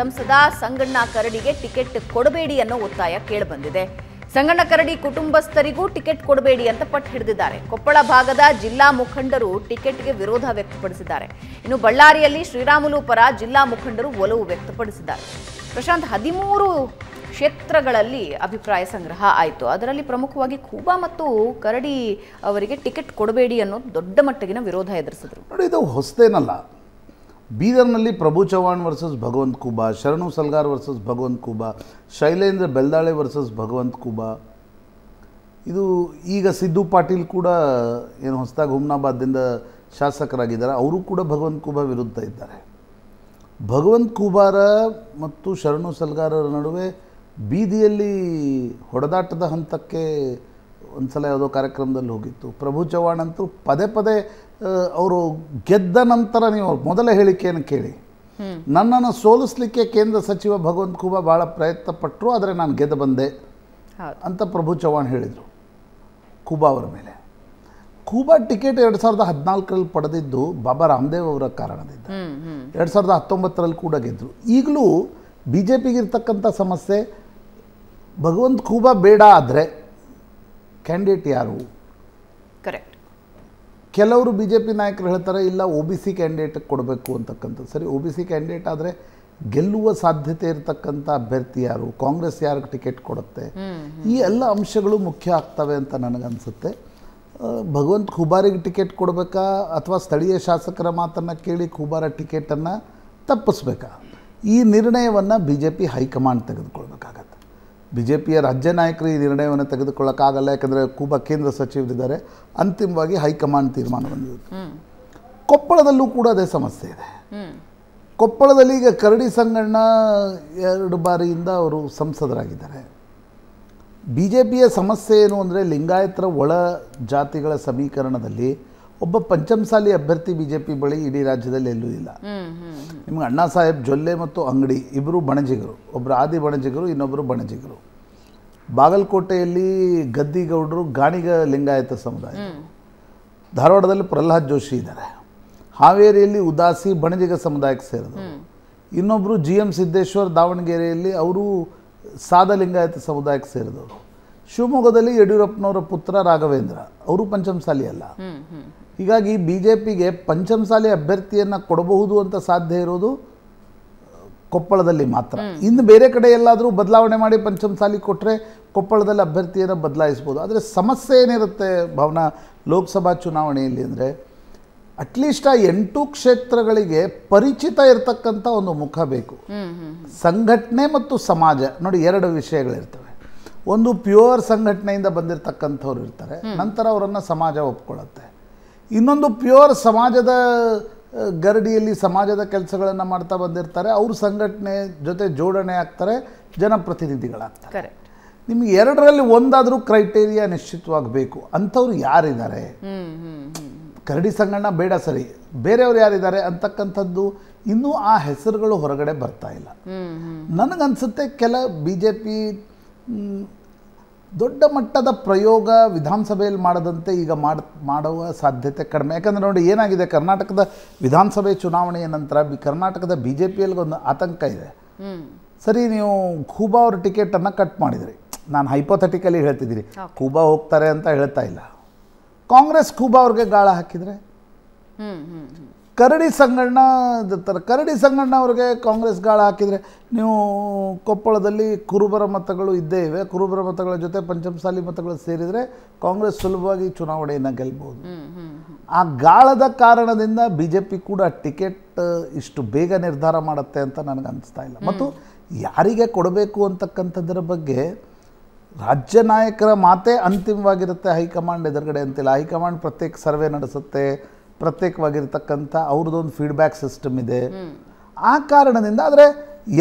ಸಂಸದ ಸಂಗಣ್ಣ ಕರಡಿಗೆ ಟಿಕೆಟ್ ಕೊಡಬೇಡಿ ಅನ್ನೋ ಒತ್ತಾಯ ಕೇಳಿಬಂದಿದೆ ಸಂಗಣ್ಣ ಕರಡಿ ಕುಟುಂಬಸ್ಥರಿಗೂ ಟಿಕೆಟ್ ಕೊಡಬೇಡಿ ಅಂತ ಪಟ್ಟು ಹಿಡಿದಿದ್ದಾರೆ ಕೊಪ್ಪಳ ಭಾಗದ ಜಿಲ್ಲಾ ಮುಖಂಡರು ಟಿಕೆಟ್ಗೆ ವಿರೋಧ ವ್ಯಕ್ತಪಡಿಸಿದ್ದಾರೆ ಇನ್ನು ಬಳ್ಳಾರಿಯಲ್ಲಿ ಶ್ರೀರಾಮುಲು ಪರ ಜಿಲ್ಲಾ ಮುಖಂಡರು ಒಲವು ವ್ಯಕ್ತಪಡಿಸಿದ್ದಾರೆ ಪ್ರಶಾಂತ್ ಹದಿಮೂರು ಕ್ಷೇತ್ರಗಳಲ್ಲಿ ಅಭಿಪ್ರಾಯ ಸಂಗ್ರಹ ಆಯಿತು ಅದರಲ್ಲಿ ಪ್ರಮುಖವಾಗಿ ಖೂಬಾ ಮತ್ತು ಕರಡಿ ಅವರಿಗೆ ಟಿಕೆಟ್ ಕೊಡಬೇಡಿ ಅನ್ನೋ ದೊಡ್ಡ ಮಟ್ಟಗಿನ ವಿರೋಧ ಎದುರಿಸಿದ್ರು ನೋಡಿ ಇದು ಹೊಸದೇನಲ್ಲ ಬೀದರ್ನಲ್ಲಿ Prabhu Chavan versus Bhagwant Khuba Sharanu Salgar versus Bhagwant Khuba Shailendra Beldale versus Bhagwant Khuba ಇದು ಈಗ ಸಿದ್ದು ಪಾಟೀಲ್ ಕೂಡ ಏನು ಹೊಸದಾಗಿ ಹುಮ್ನಾಬಾದ್ದಿಂದ ಶಾಸಕರಾಗಿದ್ದಾರೆ ಅವರು ಕೂಡ ಭಗವಂತ್ ಕುಬಾ ವಿರುದ್ಧ ಇದ್ದಾರೆ ಭಗವಂತ್ ಕುಬಾರ ಮತ್ತು ಶರಣು ಸಲ್ಗಾರರ ನಡುವೆ ಬೀದಿಯಲ್ಲಿ ಹೊಡೆದಾಟದ ಹಂತಕ್ಕೆ ಒಂದು ಸಲ ಯಾವುದೋ ಕಾರ್ಯಕ್ರಮದಲ್ಲಿ ಹೋಗಿತ್ತು ಪ್ರಭು ಚವ್ಹಾಣ್ ಅಂತೂ ಪದೇ ಪದೇ ಅವರು ಗೆದ್ದ ನಂತರ ನೀವು ಮೊದಲ ಹೇಳಿಕೆಯನ್ನು ಕೇಳಿ ನನ್ನನ್ನು ಸೋಲಿಸ್ಲಿಕ್ಕೆ ಕೇಂದ್ರ ಸಚಿವ ಭಗವಂತ ಖೂಬಾ ಭಾಳ ಪ್ರಯತ್ನ ಪಟ್ಟರು ಆದರೆ ನಾನು ಗೆದ್ದು ಬಂದೆ ಅಂತ ಪ್ರಭು ಚವ್ಹಾಣ್ ಹೇಳಿದರು ಖೂಬಾ ಅವರ ಮೇಲೆ ಖೂಬಾ ಟಿಕೆಟ್ ಎರಡು ಸಾವಿರದ ಹದಿನಾಲ್ಕರಲ್ಲಿ ಪಡೆದಿದ್ದು ಬಾಬಾ ರಾಮದೇವ್ ಅವರ ಕಾರಣದಿಂದ ಎರಡು ಸಾವಿರದ ಹತ್ತೊಂಬತ್ತರಲ್ಲಿ ಕೂಡ ಗೆದ್ದರು ಈಗಲೂ ಬಿ ಜೆ ಪಿಗಿರ್ತಕ್ಕಂಥ ಸಮಸ್ಯೆ ಭಗವಂತ ಖೂಬಾ ಬೇಡ ಆದರೆ ಕ್ಯಾಂಡಿಡೇಟ್ ಯಾರು ಕರೆಕ್ಟ್ ಕೆಲವರು ಬಿ ಜೆ ಪಿ ನಾಯಕರು ಹೇಳ್ತಾರೆ ಇಲ್ಲ ಒ ಬಿ ಸಿ ಕ್ಯಾಂಡಿಡೇಟ್ ಕೊಡಬೇಕು ಅಂತಕ್ಕಂಥದ್ದು ಸರಿ ಒ ಬಿ ಸಿ ಕ್ಯಾಂಡಿಡೇಟ್ ಆದರೆ ಗೆಲ್ಲುವ ಸಾಧ್ಯತೆ ಇರತಕ್ಕಂಥ ಅಭ್ಯರ್ಥಿ ಯಾರು ಕಾಂಗ್ರೆಸ್ ಯಾರಿಗೆ ಟಿಕೆಟ್ ಕೊಡುತ್ತೆ ಈ ಎಲ್ಲ ಅಂಶಗಳು ಮುಖ್ಯ ಆಗ್ತವೆ ಅಂತ ನನಗನ್ಸುತ್ತೆ ಭಗವಂತ ಖುಬಾರಿಗೆ ಟಿಕೆಟ್ ಕೊಡಬೇಕಾ ಅಥವಾ ಸ್ಥಳೀಯ ಶಾಸಕರ ಮಾತನ್ನು ಕೇಳಿ ಖುಬಾರ ಟಿಕೆಟನ್ನು ತಪ್ಪಿಸ್ಬೇಕಾ ಈ ನಿರ್ಣಯವನ್ನು ಬಿ ಜೆ ಪಿ ಹೈಕಮಾಂಡ್ ತೆಗೆದುಕೊಳ್ಬೇಕಾಗತ್ತೆ ಬಿ ಜೆ ಪಿಯ ರಾಜ್ಯ ನಾಯಕರು ಈ ನಿರ್ಣಯವನ್ನು ತೆಗೆದುಕೊಳ್ಳೋಕ್ಕಾಗಲ್ಲ ಯಾಕಂದರೆ ಕೂಬ ಕೇಂದ್ರ ಸಚಿವರಿದ್ದಾರೆ ಅಂತಿಮವಾಗಿ ಹೈಕಮಾಂಡ್ ತೀರ್ಮಾನ ಬಂದಿದೆ ಕೊಪ್ಪಳದಲ್ಲೂ ಕೂಡ ಅದೇ ಸಮಸ್ಯೆ ಇದೆ ಕೊಪ್ಪಳದಲ್ಲಿ ಈಗ ಕರಡಿ ಸಂಗಣ್ಣ ಎರಡು ಬಾರಿಯಿಂದ ಅವರು ಸಂಸದರಾಗಿದ್ದಾರೆ ಬಿ ಜೆ ಪಿಯ ಸಮಸ್ಯೆ ಏನು ಅಂದರೆ ಲಿಂಗಾಯತರ ಒಳ ಜಾತಿಗಳ ಸಮೀಕರಣದಲ್ಲಿ ಒಬ್ಬ ಪಂಚಮಸಾಲಿ ಅಭ್ಯರ್ಥಿ ಬಿ ಜೆ ಪಿ ಬಳಿ ಇಡೀ ರಾಜ್ಯದಲ್ಲಿ ಎಲ್ಲೂ ಇಲ್ಲ ನಿಮ್ಗೆ ಅಣ್ಣಾ ಸಾಹೇಬ್ ಜೊಲ್ಲೆ ಮತ್ತು ಅಂಗಡಿ ಇಬ್ಬರು ಬಣಜಿಗರು ಒಬ್ಬರು ಆದಿ ಬಣಜಿಗರು ಇನ್ನೊಬ್ಬರು ಬಣಜಿಗರು ಬಾಗಲಕೋಟೆಯಲ್ಲಿ ಗದ್ದಿಗೌಡರು ಗಾಣಿಗ ಲಿಂಗಾಯತ ಸಮುದಾಯ ಧಾರವಾಡದಲ್ಲಿ ಪ್ರಹ್ಲಾದ್ ಜೋಶಿ ಇದ್ದಾರೆ ಹಾವೇರಿಯಲ್ಲಿ ಉದಾಸಿ ಬಣಜಿಗ ಸಮುದಾಯಕ್ಕೆ ಸೇರಿದರು ಇನ್ನೊಬ್ಬರು ಜಿ ಎಂ ಸಿದ್ದೇಶ್ವರ್ ದಾವಣಗೆರೆಯಲ್ಲಿ ಅವರು ಸಾದ ಲಿಂಗಾಯತ ಸಮುದಾಯಕ್ಕೆ ಸೇರಿದವರು ಶಿವಮೊಗ್ಗದಲ್ಲಿ ಯಡಿಯೂರಪ್ಪನವರ ಪುತ್ರ ರಾಘವೇಂದ್ರ ಅವರು ಪಂಚಮಸಾಲಿ ಅಲ್ಲ ಹೀಗಾಗಿ ಬಿ ಜೆ ಪಿಗೆ ಪಂಚಮಸಾಲಿ ಅಭ್ಯರ್ಥಿಯನ್ನು ಕೊಡಬಹುದು ಅಂತ ಸಾಧ್ಯ ಇರೋದು ಕೊಪ್ಪಳದಲ್ಲಿ ಮಾತ್ರ ಇನ್ನು ಬೇರೆ ಕಡೆ ಎಲ್ಲಾದರೂ ಬದಲಾವಣೆ ಮಾಡಿ ಪಂಚಮಸಾಲಿ ಕೊಟ್ಟರೆ ಕೊಪ್ಪಳದಲ್ಲಿ ಅಭ್ಯರ್ಥಿಯನ್ನು ಬದಲಾಯಿಸ್ಬೋದು ಆದರೆ ಸಮಸ್ಯೆ ಏನಿರುತ್ತೆ ಭಾವನಾ ಲೋಕಸಭಾ ಚುನಾವಣೆಯಲ್ಲಿ ಅಂದರೆ ಅಟ್ಲೀಸ್ಟ್ ಆ ಎಂಟು ಕ್ಷೇತ್ರಗಳಿಗೆ ಪರಿಚಿತ ಇರತಕ್ಕಂಥ ಒಂದು ಮುಖ ಬೇಕು ಸಂಘಟನೆ ಮತ್ತು ಸಮಾಜ ನೋಡಿ ಎರಡು ವಿಷಯಗಳಿರ್ತವೆ ಒಂದು ಪ್ಯೂರ್ ಸಂಘಟನೆಯಿಂದ ಬಂದಿರತಕ್ಕಂಥವ್ರು ಇರ್ತಾರೆ ನಂತರ ಅವರನ್ನು ಸಮಾಜ ಒಪ್ಕೊಳ್ಳುತ್ತೆ ಇನ್ನೊಂದು ಪ್ಯೂರ್ ಸಮಾಜದ ಗರಡಿಯಲ್ಲಿ ಸಮಾಜದ ಕೆಲಸಗಳನ್ನು ಮಾಡ್ತಾ ಬಂದಿರ್ತಾರೆ ಅವ್ರ ಸಂಘಟನೆ ಜೊತೆ ಜೋಡಣೆ ಆಗ್ತಾರೆ ಜನಪ್ರತಿನಿಧಿಗಳಾಗ್ತಾರೆ ನಿಮ್ಗೆ ಎರಡರಲ್ಲಿ ಒಂದಾದರೂ ಕ್ರೈಟೇರಿಯಾ ನಿಶ್ಚಿತವಾಗಬೇಕು ಅಂಥವ್ರು ಯಾರಿದ್ದಾರೆ ಕರಡಿ ಸಂಗಣ್ಣ ಬೇಡ ಸರಿ ಬೇರೆಯವ್ರು ಯಾರಿದ್ದಾರೆ ಅಂತಕ್ಕಂಥದ್ದು ಇನ್ನೂ ಆ ಹೆಸರುಗಳು ಹೊರಗಡೆ ಬರ್ತಾ ಇಲ್ಲ ನನಗನ್ಸುತ್ತೆ ಕೆಲ ಬಿ ಜೆ ಪಿ ದೊಡ್ಡ ಮಟ್ಟದ ಪ್ರಯೋಗ ವಿಧಾನಸಭೆಯಲ್ಲಿ ಮಾಡದಂತೆ ಈಗ ಮಾಡುವ ಸಾಧ್ಯತೆ ಕಡಿಮೆ ಯಾಕಂದರೆ ನೋಡಿ ಏನಾಗಿದೆ ಕರ್ನಾಟಕದ ವಿಧಾನಸಭೆ ಚುನಾವಣೆಯ ನಂತರ ಬಿ ಕರ್ನಾಟಕದ ಬಿ ಜೆ ಪಿಯಲ್ಲಿ ಒಂದು ಆತಂಕ ಇದೆ ಸರಿ ನೀವು ಖೂಬಾ ಅವ್ರ ಟಿಕೆಟನ್ನು ಕಟ್ ಮಾಡಿದ್ರಿ ನಾನು ಹೈಪೋಥೆಟಿಕಲಿ ಹೇಳ್ತಿದ್ದೀನಿ ಖೂಬಾ ಹೋಗ್ತಾರೆ ಅಂತ ಹೇಳ್ತಾ ಇಲ್ಲ ಕಾಂಗ್ರೆಸ್ ಖೂಬಾ ಅವ್ರಿಗೆ ಗಾಳ ಹಾಕಿದರೆ ಕರಡಿ ಸಂಗಣ್ಣ ಇರ್ತಾರೆ ಕರಡಿ ಸಂಗಣ್ಣ ಅವ್ರಿಗೆ ಗಾಳ ಹಾಕಿದರೆ ನೀವು ಕೊಪ್ಪಳದಲ್ಲಿ ಕುರುಬರ ಮತಗಳು ಇದ್ದೇ ಇವೆ ಕುರುಬರ ಮತಗಳ ಜೊತೆ ಪಂಚಮಸಾಲಿ ಮತಗಳು ಸೇರಿದರೆ ಕಾಂಗ್ರೆಸ್ ಸುಲಭವಾಗಿ ಚುನಾವಣೆಯನ್ನು ಗೆಲ್ಬೋದು ಆ ಗಾಳದ ಕಾರಣದಿಂದ ಬಿ ಜೆ ಪಿ ಕೂಡ ಟಿಕೆಟ್ ಇಷ್ಟು ಬೇಗ ನಿರ್ಧಾರ ಮಾಡುತ್ತೆ ಅಂತ ನನಗೆ ಅನಿಸ್ತಾ ಇಲ್ಲ ಮತ್ತು ಯಾರಿಗೆ ಕೊಡಬೇಕು ಅಂತಕ್ಕಂಥದ್ರ ಬಗ್ಗೆ ರಾಜ್ಯ ನಾಯಕರ ಮಾತೇ ಅಂತಿಮವಾಗಿರುತ್ತೆ ಹೈಕಮಾಂಡ್ ಎದುರುಗಡೆ ಅಂತಿಲ್ಲ ಹೈಕಮಾಂಡ್ ಪ್ರತ್ಯೇಕ ಸರ್ವೆ ನಡೆಸುತ್ತೆ ಪ್ರತ್ಯೇಕವಾಗಿರ್ತಕ್ಕಂಥ ಅವ್ರದ್ದೊಂದು ಫೀಡ್ಬ್ಯಾಕ್ ಸಿಸ್ಟಮ್ ಇದೆ ಆ ಕಾರಣದಿಂದ ಆದರೆ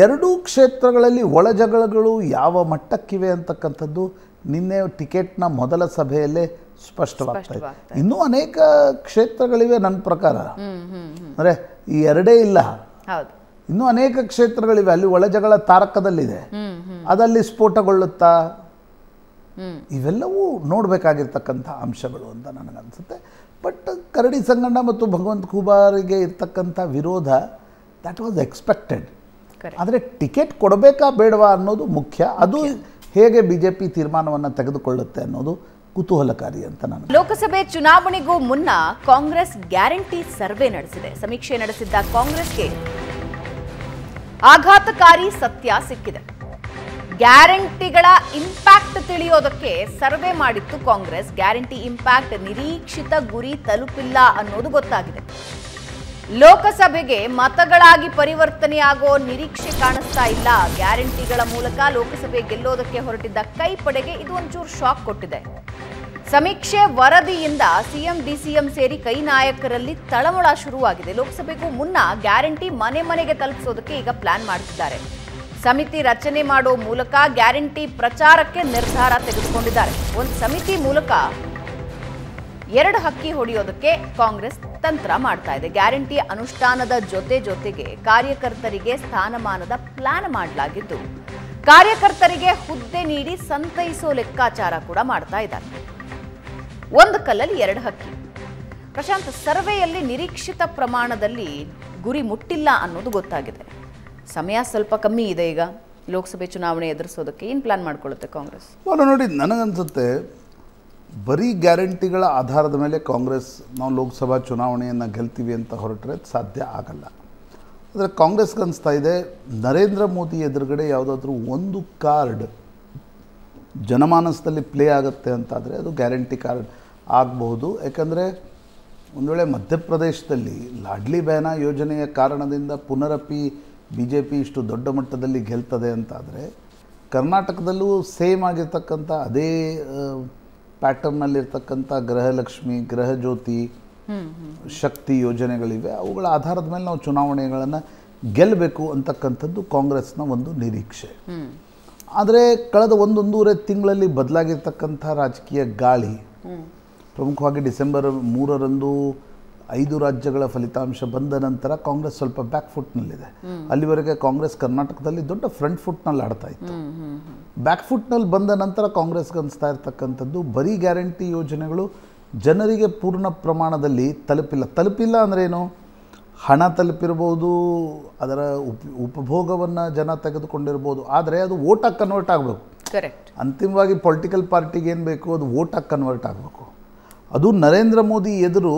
ಎರಡೂ ಕ್ಷೇತ್ರಗಳಲ್ಲಿ ಒಳಜಗಳಗಳು ಯಾವ ಮಟ್ಟಕ್ಕಿವೆ ಅಂತಕ್ಕಂಥದ್ದು ನಿನ್ನೆ ಟಿಕೆಟ್ನ ಮೊದಲ ಸಭೆಯಲ್ಲೇ ಸ್ಪಷ್ಟವಾಗ್ತಾ ಇನ್ನೂ ಅನೇಕ ಕ್ಷೇತ್ರಗಳಿವೆ ನನ್ನ ಪ್ರಕಾರ ಅಂದರೆ ಈ ಎರಡೇ ಇಲ್ಲ ಇನ್ನೂ ಅನೇಕ ಕ್ಷೇತ್ರಗಳಿವೆ ಅಲ್ಲಿ ಒಳಜಗಳ ತಾರಕದಲ್ಲಿದೆ ಅದಲ್ಲಿ ಸ್ಫೋಟಗೊಳ್ಳುತ್ತಾ ಇವೆಲ್ಲವೂ ನೋಡಬೇಕಾಗಿರ್ತಕ್ಕಂಥ ಅಂಶಗಳು ಅಂತ ನನಗನ್ಸುತ್ತೆ ಬಟ್ ಕರಡಿ ಸಂಗಣ್ಣ ಮತ್ತು ಭಗವಂತ ಕುಬಾರಿಗೆ ಇರ್ತಕ್ಕಂಥ ವಿರೋಧ ದ್ಯಾಟ್ ವಾಸ್ ಎಕ್ಸ್ಪೆಕ್ಟೆಡ್ ಆದರೆ ಟಿಕೆಟ್ ಕೊಡಬೇಕಾ ಬೇಡವಾ ಅನ್ನೋದು ಮುಖ್ಯ ಅದು ಹೇಗೆ ಬಿ ಜೆ ಪಿ ತೀರ್ಮಾನವನ್ನು ತೆಗೆದುಕೊಳ್ಳುತ್ತೆ ಅನ್ನೋದು ಕುತೂಹಲಕಾರಿ ಅಂತ ನಾನು ಲೋಕಸಭೆ ಚುನಾವಣೆಗೂ ಮುನ್ನ ಕಾಂಗ್ರೆಸ್ ಗ್ಯಾರಂಟಿ ಸರ್ವೆ ನಡೆಸಿದೆ ಸಮೀಕ್ಷೆ ನಡೆಸಿದ್ದ ಕಾಂಗ್ರೆಸ್ಗೆ ಆಘಾತಕಾರಿ ಸತ್ಯ ಸಿಕ್ಕಿದೆ ಗ್ಯಾರಂಟಿಗಳ ಇಂಪ್ಯಾಕ್ಟ್ ತಿಳಿಯೋದಕ್ಕೆ ಸರ್ವೆ ಮಾಡಿತ್ತು ಕಾಂಗ್ರೆಸ್ ಗ್ಯಾರಂಟಿ ಇಂಪ್ಯಾಕ್ಟ್ ನಿರೀಕ್ಷಿತ ಗುರಿ ತಲುಪಿಲ್ಲ ಅನ್ನೋದು ಗೊತ್ತಾಗಿದೆ ಲೋಕಸಭೆಗೆ ಮತಗಳಾಗಿ ಪರಿವರ್ತನೆಯಾಗೋ ನಿರೀಕ್ಷೆ ಕಾಣಿಸ್ತಾ ಇಲ್ಲ ಗ್ಯಾರಂಟಿಗಳ ಮೂಲಕ ಲೋಕಸಭೆ ಗೆಲ್ಲೋದಕ್ಕೆ ಹೊರಟಿದ್ದ ಕೈ ಪಡೆಗೆ ಇದು ಒಂಚೂರು ಶಾಕ್ ಕೊಟ್ಟಿದೆ ಸಮೀಕ್ಷೆ ವರದಿಯಿಂದ ಸಿಎಂ ಡಿಸಿಎಂ ಸೇರಿ ಕೈ ನಾಯಕರಲ್ಲಿ ತಳಮಳ ಶುರುವಾಗಿದೆ ಲೋಕಸಭೆಗೂ ಮುನ್ನ ಗ್ಯಾರಂಟಿ ಮನೆ ಮನೆಗೆ ತಲುಪಿಸೋದಕ್ಕೆ ಈಗ ಪ್ಲಾನ್ ಮಾಡ್ತಿದ್ದಾರೆ ಸಮಿತಿ ರಚನೆ ಮಾಡುವ ಮೂಲಕ ಗ್ಯಾರಂಟಿ ಪ್ರಚಾರಕ್ಕೆ ನಿರ್ಧಾರ ತೆಗೆದುಕೊಂಡಿದ್ದಾರೆ ಒಂದು ಸಮಿತಿ ಮೂಲಕ ಎರಡು ಹಕ್ಕಿ ಹೊಡೆಯೋದಕ್ಕೆ ಕಾಂಗ್ರೆಸ್ ತಂತ್ರ ಮಾಡ್ತಾ ಇದೆ ಗ್ಯಾರಂಟಿ ಅನುಷ್ಠಾನದ ಜೊತೆ ಜೊತೆಗೆ ಕಾರ್ಯಕರ್ತರಿಗೆ ಸ್ಥಾನಮಾನದ ಪ್ಲಾನ್ ಮಾಡಲಾಗಿದ್ದು ಕಾರ್ಯಕರ್ತರಿಗೆ ಹುದ್ದೆ ನೀಡಿ ಸಂತೈಸೋ ಲೆಕ್ಕಾಚಾರ ಕೂಡ ಮಾಡ್ತಾ ಇದ್ದಾರೆ ಒಂದು ಕಲ್ಲಲ್ಲಿ ಎರಡು ಹಕ್ಕಿ ಪ್ರಶಾಂತ್ ಸರ್ವೆಯಲ್ಲಿ ನಿರೀಕ್ಷಿತ ಪ್ರಮಾಣದಲ್ಲಿ ಗುರಿ ಮುಟ್ಟಿಲ್ಲ ಅನ್ನೋದು ಗೊತ್ತಾಗಿದೆ ಸಮಯ ಸ್ವಲ್ಪ ಕಮ್ಮಿ ಇದೆ ಈಗ ಲೋಕಸಭೆ ಚುನಾವಣೆ ಎದುರಿಸೋದಕ್ಕೆ ಏನು ಪ್ಲಾನ್ ಮಾಡ್ಕೊಳ್ಳುತ್ತೆ ಕಾಂಗ್ರೆಸ್ ಅಲ್ಲ ನೋಡಿ ನನಗನ್ಸುತ್ತೆ ಬರೀ ಗ್ಯಾರಂಟಿಗಳ ಆಧಾರದ ಮೇಲೆ ಕಾಂಗ್ರೆಸ್ ನಾವು ಲೋಕಸಭಾ ಚುನಾವಣೆಯನ್ನು ಗೆಲ್ತೀವಿ ಅಂತ ಹೊರಟ್ರೆ ಸಾಧ್ಯ ಆಗಲ್ಲ ಆದರೆ ಕಾಂಗ್ರೆಸ್ಗೆ ಅನಿಸ್ತಾ ಇದೆ ನರೇಂದ್ರ ಮೋದಿ ಎದುರುಗಡೆ ಯಾವುದಾದ್ರೂ ಒಂದು ಕಾರ್ಡ್ ಜನಮಾನಸದಲ್ಲಿ ಪ್ಲೇ ಆಗುತ್ತೆ ಅಂತಾದರೆ ಅದು ಗ್ಯಾರಂಟಿ ಕಾರ್ಡ್ ಆಗಬಹುದು ಯಾಕಂದರೆ ಒಂದು ವೇಳೆ ಮಧ್ಯಪ್ರದೇಶದಲ್ಲಿ ಲಾಡ್ಲಿ ಬ್ಯಾನ ಯೋಜನೆಯ ಕಾರಣದಿಂದ ಪುನರಪಿ ಬಿ ಜೆ ಪಿ ಇಷ್ಟು ದೊಡ್ಡ ಮಟ್ಟದಲ್ಲಿ ಗೆಲ್ತದೆ ಅಂತಾದರೆ ಕರ್ನಾಟಕದಲ್ಲೂ ಸೇಮ್ ಆಗಿರ್ತಕ್ಕಂಥ ಅದೇ ಪ್ಯಾಟರ್ನಲ್ಲಿರ್ತಕ್ಕಂಥ ಗೃಹಲಕ್ಷ್ಮಿ ಗೃಹಜ್ಯೋತಿ ಶಕ್ತಿ ಯೋಜನೆಗಳಿವೆ ಅವುಗಳ ಆಧಾರದ ಮೇಲೆ ನಾವು ಚುನಾವಣೆಗಳನ್ನು ಗೆಲ್ಲಬೇಕು ಅಂತಕ್ಕಂಥದ್ದು ಕಾಂಗ್ರೆಸ್ನ ಒಂದು ನಿರೀಕ್ಷೆ ಆದರೆ ಕಳೆದ ಒಂದೊಂದೂವರೆ ತಿಂಗಳಲ್ಲಿ ಬದಲಾಗಿರ್ತಕ್ಕಂಥ ರಾಜಕೀಯ ಗಾಳಿ ಪ್ರಮುಖವಾಗಿ ಡಿಸೆಂಬರ್ ಮೂರರಂದು ಐದು ರಾಜ್ಯಗಳ ಫಲಿತಾಂಶ ಬಂದ ನಂತರ ಕಾಂಗ್ರೆಸ್ ಸ್ವಲ್ಪ ಬ್ಯಾಕ್ ಫುಟ್ನಲ್ಲಿದೆ ಅಲ್ಲಿವರೆಗೆ ಕಾಂಗ್ರೆಸ್ ಕರ್ನಾಟಕದಲ್ಲಿ ದೊಡ್ಡ ಫ್ರಂಟ್ ಫುಟ್ನಲ್ಲಿ ಆಡ್ತಾ ಇತ್ತು ಬ್ಯಾಕ್ ಫುಟ್ನಲ್ಲಿ ಬಂದ ನಂತರ ಕಾಂಗ್ರೆಸ್ಗೆ ಅನಿಸ್ತಾ ಇರ್ತಕ್ಕಂಥದ್ದು ಬರೀ ಗ್ಯಾರಂಟಿ ಯೋಜನೆಗಳು ಜನರಿಗೆ ಪೂರ್ಣ ಪ್ರಮಾಣದಲ್ಲಿ ತಲುಪಿಲ್ಲ ತಲುಪಿಲ್ಲ ಅಂದ್ರೇನು ಹಣ ತಲುಪಿರ್ಬೋದು ಅದರ ಉಪ್ ಉಪಭೋಗವನ್ನು ಜನ ತೆಗೆದುಕೊಂಡಿರ್ಬೋದು ಆದರೆ ಅದು ಓಟಾಗಿ ಕನ್ವರ್ಟ್ ಆಗಬೇಕು ಕರೆಕ್ಟ್ ಅಂತಿಮವಾಗಿ ಪೊಲಿಟಿಕಲ್ ಪಾರ್ಟಿಗೆ ಏನು ಬೇಕು ಅದು ಓಟಾಗಿ ಕನ್ವರ್ಟ್ ಆಗಬೇಕು ಅದು ನರೇಂದ್ರ ಮೋದಿ ಎದುರು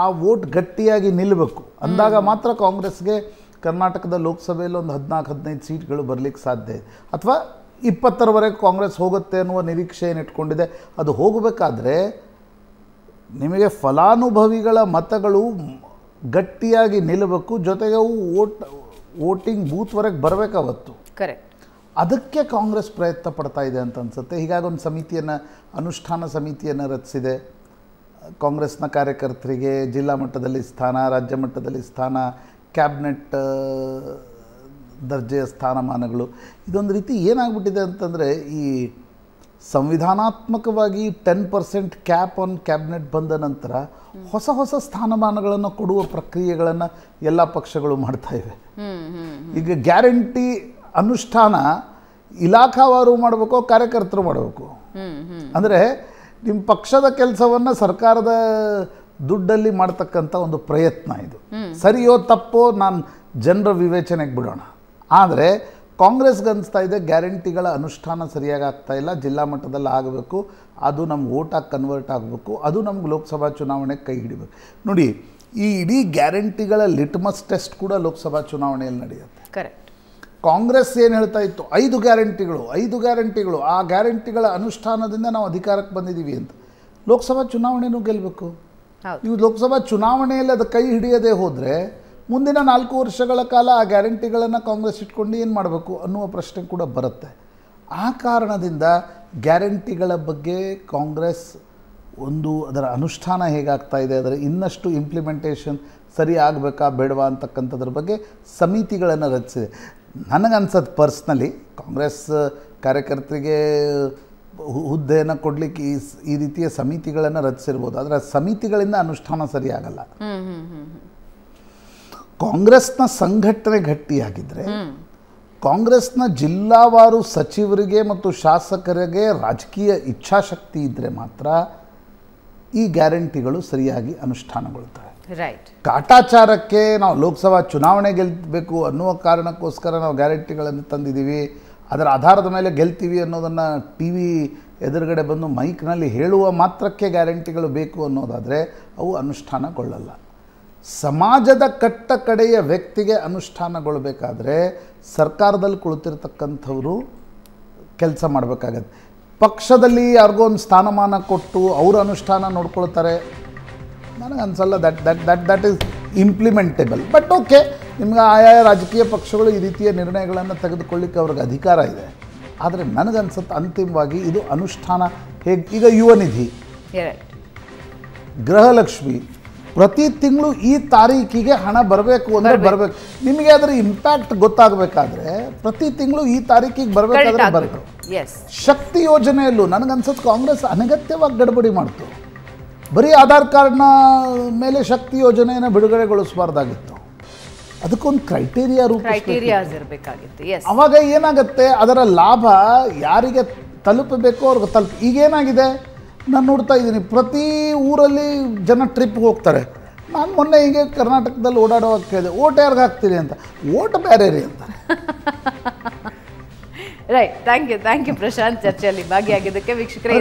ಆ ವೋಟ್ ಗಟ್ಟಿಯಾಗಿ ನಿಲ್ಲಬೇಕು ಅಂದಾಗ ಮಾತ್ರ ಕಾಂಗ್ರೆಸ್ಗೆ ಕರ್ನಾಟಕದ ಲೋಕಸಭೆಯಲ್ಲಿ ಒಂದು ಹದಿನಾಲ್ಕು ಹದಿನೈದು ಸೀಟ್ಗಳು ಬರಲಿಕ್ಕೆ ಸಾಧ್ಯ ಇದೆ ಅಥವಾ ಇಪ್ಪತ್ತರವರೆಗೆ ಕಾಂಗ್ರೆಸ್ ಹೋಗುತ್ತೆ ಅನ್ನುವ ನಿರೀಕ್ಷೆ ಏನು ಇಟ್ಕೊಂಡಿದೆ ಅದು ಹೋಗಬೇಕಾದ್ರೆ ನಿಮಗೆ ಫಲಾನುಭವಿಗಳ ಮತಗಳು ಗಟ್ಟಿಯಾಗಿ ನಿಲ್ಲಬೇಕು ಜೊತೆಗೆ ಅವು ವೋಟ್ ವೋಟಿಂಗ್ ಬೂತ್ವರೆಗೆ ಬರಬೇಕಾವತ್ತು ಕರೆಕ್ಟ್ ಅದಕ್ಕೆ ಕಾಂಗ್ರೆಸ್ ಪ್ರಯತ್ನ ಪಡ್ತಾ ಇದೆ ಅಂತ ಅನ್ಸುತ್ತೆ ಹೀಗಾಗಿ ಒಂದು ಸಮಿತಿಯನ್ನು ಅನುಷ್ಠಾನ ಸಮಿತಿಯನ್ನು ರಚಿಸಿದೆ ಕಾಂಗ್ರೆಸ್ನ ಕಾರ್ಯಕರ್ತರಿಗೆ ಜಿಲ್ಲಾ ಮಟ್ಟದಲ್ಲಿ ಸ್ಥಾನ ರಾಜ್ಯ ಮಟ್ಟದಲ್ಲಿ ಸ್ಥಾನ ಕ್ಯಾಬಿನೆಟ್ ದರ್ಜೆಯ ಸ್ಥಾನಮಾನಗಳು ಇದೊಂದು ರೀತಿ ಏನಾಗ್ಬಿಟ್ಟಿದೆ ಅಂತಂದರೆ ಈ ಸಂವಿಧಾನಾತ್ಮಕವಾಗಿ ten percent cap on cabinet ಬಂದ ನಂತರ ಹೊಸ ಹೊಸ ಸ್ಥಾನಮಾನಗಳನ್ನು ಕೊಡುವ ಪ್ರಕ್ರಿಯೆಗಳನ್ನು ಎಲ್ಲ ಪಕ್ಷಗಳು ಮಾಡ್ತಾ ಇವೆ ಈಗ ಗ್ಯಾರಂಟಿ ಅನುಷ್ಠಾನ ಇಲಾಖಾವಾರು ಮಾಡಬೇಕು ಕಾರ್ಯಕರ್ತರು ಮಾಡಬೇಕು ಅಂದರೆ ನಿಮ್ಮ ಪಕ್ಷದ ಕೆಲಸವನ್ನು ಸರ್ಕಾರದ ದುಡ್ಡಲ್ಲಿ ಮಾಡ್ತಕ್ಕಂಥ ಒಂದು ಪ್ರಯತ್ನ ಇದು ಸರಿಯೋ ತಪ್ಪೋ ನಾನು ಜನರ ವಿವೇಚನೆಗೆ ಬಿಡೋಣ ಆದರೆ ಕಾಂಗ್ರೆಸ್ಗೆ ಅನಿಸ್ತಾ ಇದೆ ಗ್ಯಾರಂಟಿಗಳ ಅನುಷ್ಠಾನ ಸರಿಯಾಗಿ ಆಗ್ತಾ ಇಲ್ಲ ಜಿಲ್ಲಾ ಮಟ್ಟದಲ್ಲಿ ಆಗಬೇಕು ಅದು ನಮ್ಗೆ ಓಟಾಗಿ ಕನ್ವರ್ಟ್ ಆಗಬೇಕು ಅದು ನಮ್ಗೆ ಲೋಕಸಭಾ ಚುನಾವಣೆಗೆ ಕೈ ಹಿಡಿಬೇಕು ನೋಡಿ ಈ ಇಡೀ ಗ್ಯಾರಂಟಿಗಳ ಲಿಟ್ಮಸ್ ಟೆಸ್ಟ್ ಕೂಡ ಲೋಕಸಭಾ ಚುನಾವಣೆಯಲ್ಲಿ ನಡೆಯುತ್ತೆ ಕರೆಕ್ಟ್ ಕಾಂಗ್ರೆಸ್ ಏನು ಹೇಳ್ತಾ ಇತ್ತು ಐದು ಗ್ಯಾರಂಟಿಗಳು ಐದು ಗ್ಯಾರಂಟಿಗಳು ಆ ಗ್ಯಾರಂಟಿಗಳ ಅನುಷ್ಠಾನದಿಂದ ನಾವು ಅಧಿಕಾರಕ್ಕೆ ಬಂದಿದ್ದೀವಿ ಅಂತ ಲೋಕಸಭಾ ಚುನಾವಣೆನೂ ಗೆಲ್ಲಬೇಕು ನೀವು ಲೋಕಸಭಾ ಚುನಾವಣೆಯಲ್ಲಿ ಅದು ಕೈ ಹಿಡಿಯದೆ ಹೋದರೆ ಮುಂದಿನ ನಾಲ್ಕು ವರ್ಷಗಳ ಕಾಲ ಆ ಗ್ಯಾರಂಟಿಗಳನ್ನು ಕಾಂಗ್ರೆಸ್ ಇಟ್ಕೊಂಡು ಏನು ಮಾಡಬೇಕು ಅನ್ನುವ ಪ್ರಶ್ನೆ ಕೂಡ ಬರುತ್ತೆ ಆ ಕಾರಣದಿಂದ ಗ್ಯಾರಂಟಿಗಳ ಬಗ್ಗೆ ಕಾಂಗ್ರೆಸ್ ಒಂದು ಅದರ ಅನುಷ್ಠಾನ ಹೇಗಾಗ್ತಾ ಇದೆ ಅದರ ಇನ್ನಷ್ಟು ಇಂಪ್ಲಿಮೆಂಟೇಷನ್ ಸರಿ ಆಗಬೇಕಾ ಬೇಡವಾ ಅಂತಕ್ಕಂಥದ್ರ ಬಗ್ಗೆ ಸಮಿತಿಗಳನ್ನು ರಚಿಸಿದೆ ನನಗನ್ಸದ್ ಪರ್ಸ್ನಲಿ ಕಾಂಗ್ರೆಸ್ ಕಾರ್ಯಕರ್ತರಿಗೆ ಹುದ್ದೆಯನ್ನು ಕೊಡ್ಲಿಕ್ಕೆ ಈ ಈ ರೀತಿಯ ಸಮಿತಿಗಳನ್ನು ರಚಿಸಿರ್ಬೋದು ಆದರೆ ಸಮಿತಿಗಳಿಂದ ಅನುಷ್ಠಾನ ಸರಿಯಾಗಲ್ಲ ಕಾಂಗ್ರೆಸ್ನ ಸಂಘಟನೆ ಗಟ್ಟಿಯಾಗಿದ್ದರೆ ಕಾಂಗ್ರೆಸ್ನ ಜಿಲ್ಲಾವಾರು ಸಚಿವರಿಗೆ ಮತ್ತು ಶಾಸಕರಿಗೆ ರಾಜಕೀಯ ಇಚ್ಛಾಶಕ್ತಿ ಇದ್ದರೆ ಮಾತ್ರ ಈ ಗ್ಯಾರಂಟಿಗಳು ಸರಿಯಾಗಿ ಅನುಷ್ಠಾನಗೊಳ್ತವೆ ರೈಟ್ ಕಾಟಾಚಾರಕ್ಕೆ ನಾವು ಲೋಕಸಭಾ ಚುನಾವಣೆ ಗೆಲ್ಲಬೇಕು ಅನ್ನುವ ಕಾರಣಕ್ಕೋಸ್ಕರ ನಾವು ಗ್ಯಾರಂಟಿಗಳನ್ನು ತಂದಿದ್ದೀವಿ ಅದರ ಆಧಾರದ ಮೇಲೆ ಗೆಲ್ತೀವಿ ಅನ್ನೋದನ್ನು ಟಿ ವಿ ಎದುರುಗಡೆ ಬಂದು ಮೈಕ್ನಲ್ಲಿ ಹೇಳುವ ಮಾತ್ರಕ್ಕೆ ಗ್ಯಾರಂಟಿಗಳು ಬೇಕು ಅನ್ನೋದಾದರೆ ಅವು ಅನುಷ್ಠಾನಗೊಳ್ಳಲ್ಲ ಸಮಾಜದ ಕಟ್ಟ ಕಡೆಯ ವ್ಯಕ್ತಿಗೆ ಅನುಷ್ಠಾನಗೊಳ್ಬೇಕಾದ್ರೆ ಸರ್ಕಾರದಲ್ಲಿ ಕುಳಿತಿರ್ತಕ್ಕಂಥವರು ಕೆಲಸ ಮಾಡಬೇಕಾಗತ್ತೆ ಪಕ್ಷದಲ್ಲಿ ಯಾರಿಗೋ ಒಂದು ಸ್ಥಾನಮಾನ ಕೊಟ್ಟು ಅವರು ಅನುಷ್ಠಾನ ನೋಡ್ಕೊಳ್ತಾರೆ ನನಗೆ ಅನ್ಸಲ್ಲ that that that that is implementable but okay ನಿಮ್ಗೆ ಆಯಾ ರಾಜಕೀಯ ಪಕ್ಷಗಳು ಈ ರೀತಿಯ ನಿರ್ಣಯಗಳನ್ನು ತೆಗೆದುಕೊಳ್ಳಿಕ್ಕೆ ಅವ್ರಿಗೆ ಅಧಿಕಾರ ಇದೆ ಆದರೆ ನನಗನ್ಸುತ್ತೆ ಅಂತಿಮವಾಗಿ ಇದು ಅನುಷ್ಠಾನ ಹೇಗೆ ಈಗ ಯುವ ನಿಧಿ ಗೃಹಲಕ್ಷ್ಮಿ ಪ್ರತಿ ತಿಂಗಳು ಈ ತಾರೀಕಿಗೆ ಹಣ ಬರಬೇಕು ಅಂದರೆ ಬರಬೇಕು ನಿಮಗೆ ಅದರ ಇಂಪ್ಯಾಕ್ಟ್ ಗೊತ್ತಾಗಬೇಕಾದ್ರೆ ಪ್ರತಿ ತಿಂಗಳು ಈ ತಾರೀಕಿಗೆ ಬರಬೇಕಾದ್ರೆ ಬರಬೇಕು ಶಕ್ತಿ ಯೋಜನೆಯಲ್ಲೂ ನನಗನ್ಸುತ್ತೆ ಕಾಂಗ್ರೆಸ್ ಅನಗತ್ಯವಾಗಿ ಗಡಬಡಿ ಮಾಡ್ತು ಬರೀ ಆಧಾರ್ ಕಾರ್ಡ್ನ ಮೇಲೆ ಶಕ್ತಿ ಯೋಜನೆಯನ್ನು ಬಿಡುಗಡೆಗೊಳಿಸಬಾರ್ದಾಗಿತ್ತು ಅದಕ್ಕೊಂದು ಕ್ರೈಟೀರಿಯಾ ರೂಪ ಇರಬೇಕಾಗಿತ್ತು ಅವಾಗ ಏನಾಗುತ್ತೆ ಅದರ ಲಾಭ ಯಾರಿಗೆ ತಲುಪಬೇಕೋ ಅವ್ರಿಗೆ ಈಗ ಈಗೇನಾಗಿದೆ ನಾನು ನೋಡ್ತಾ ಇದ್ದೀನಿ ಪ್ರತಿ ಊರಲ್ಲಿ ಜನ ಟ್ರಿಪ್ಗೆ ಹೋಗ್ತಾರೆ ನಾನು ಮೊನ್ನೆ ಹೀಗೆ ಕರ್ನಾಟಕದಲ್ಲಿ ಓಡಾಡೋ ಕೇಳಿದೆ ಓಟ್ ಯಾರಿಗೆ ಹಾಕ್ತೀರಿ ಅಂತ ಓಟ್ ಬೇರೆ ರೀ ಅಂತ right thank you thank you Prashant ಚರ್ಚೆಯಲ್ಲಿ ಭಾಗಿಯಾಗಿದ್ದಕ್ಕೆ ವೀಕ್ಷಕರೇ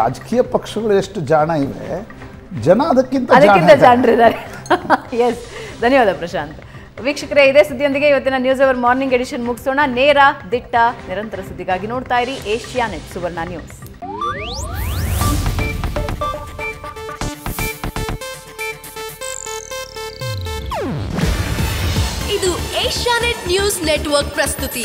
ರಾಜಕೀಯ ಪಕ್ಷಗಳು ಎಷ್ಟು ಜಾಣ ಇವೆ ಜನ ಅದಕ್ಕಿಂತ ಅದಕ್ಕಿಂತ ಜಾಣರಿದ್ದಾರೆ ಎಸ್ ಧನ್ಯವಾದ ಪ್ರಶಾಂತ್ ವೀಕ್ಷಕರೇ ಇದೇ ಸುದ್ದಿಯೊಂದಿಗೆ ಇವತ್ತಿನ ನ್ಯೂಸ್ ಅವರ್ ಮಾರ್ನಿಂಗ್ ಎಡಿಷನ್ ಮುಗಿಸೋಣ ನೇರ ದಿಟ್ಟ ನಿರಂತರ ಸುದ್ದಿಗಾಗಿ ನೋಡ್ತಾ ಇರಿ ಏಷ್ಯಾ ನೆಟ್ ಸುವರ್ಣ ನ್ಯೂಸ್ ಇದು ಏಷ್ಯಾನೆಟ್ ನ್ಯೂಸ್ ನೆಟ್ವರ್ಕ್ ಪ್ರಸ್ತುತಿ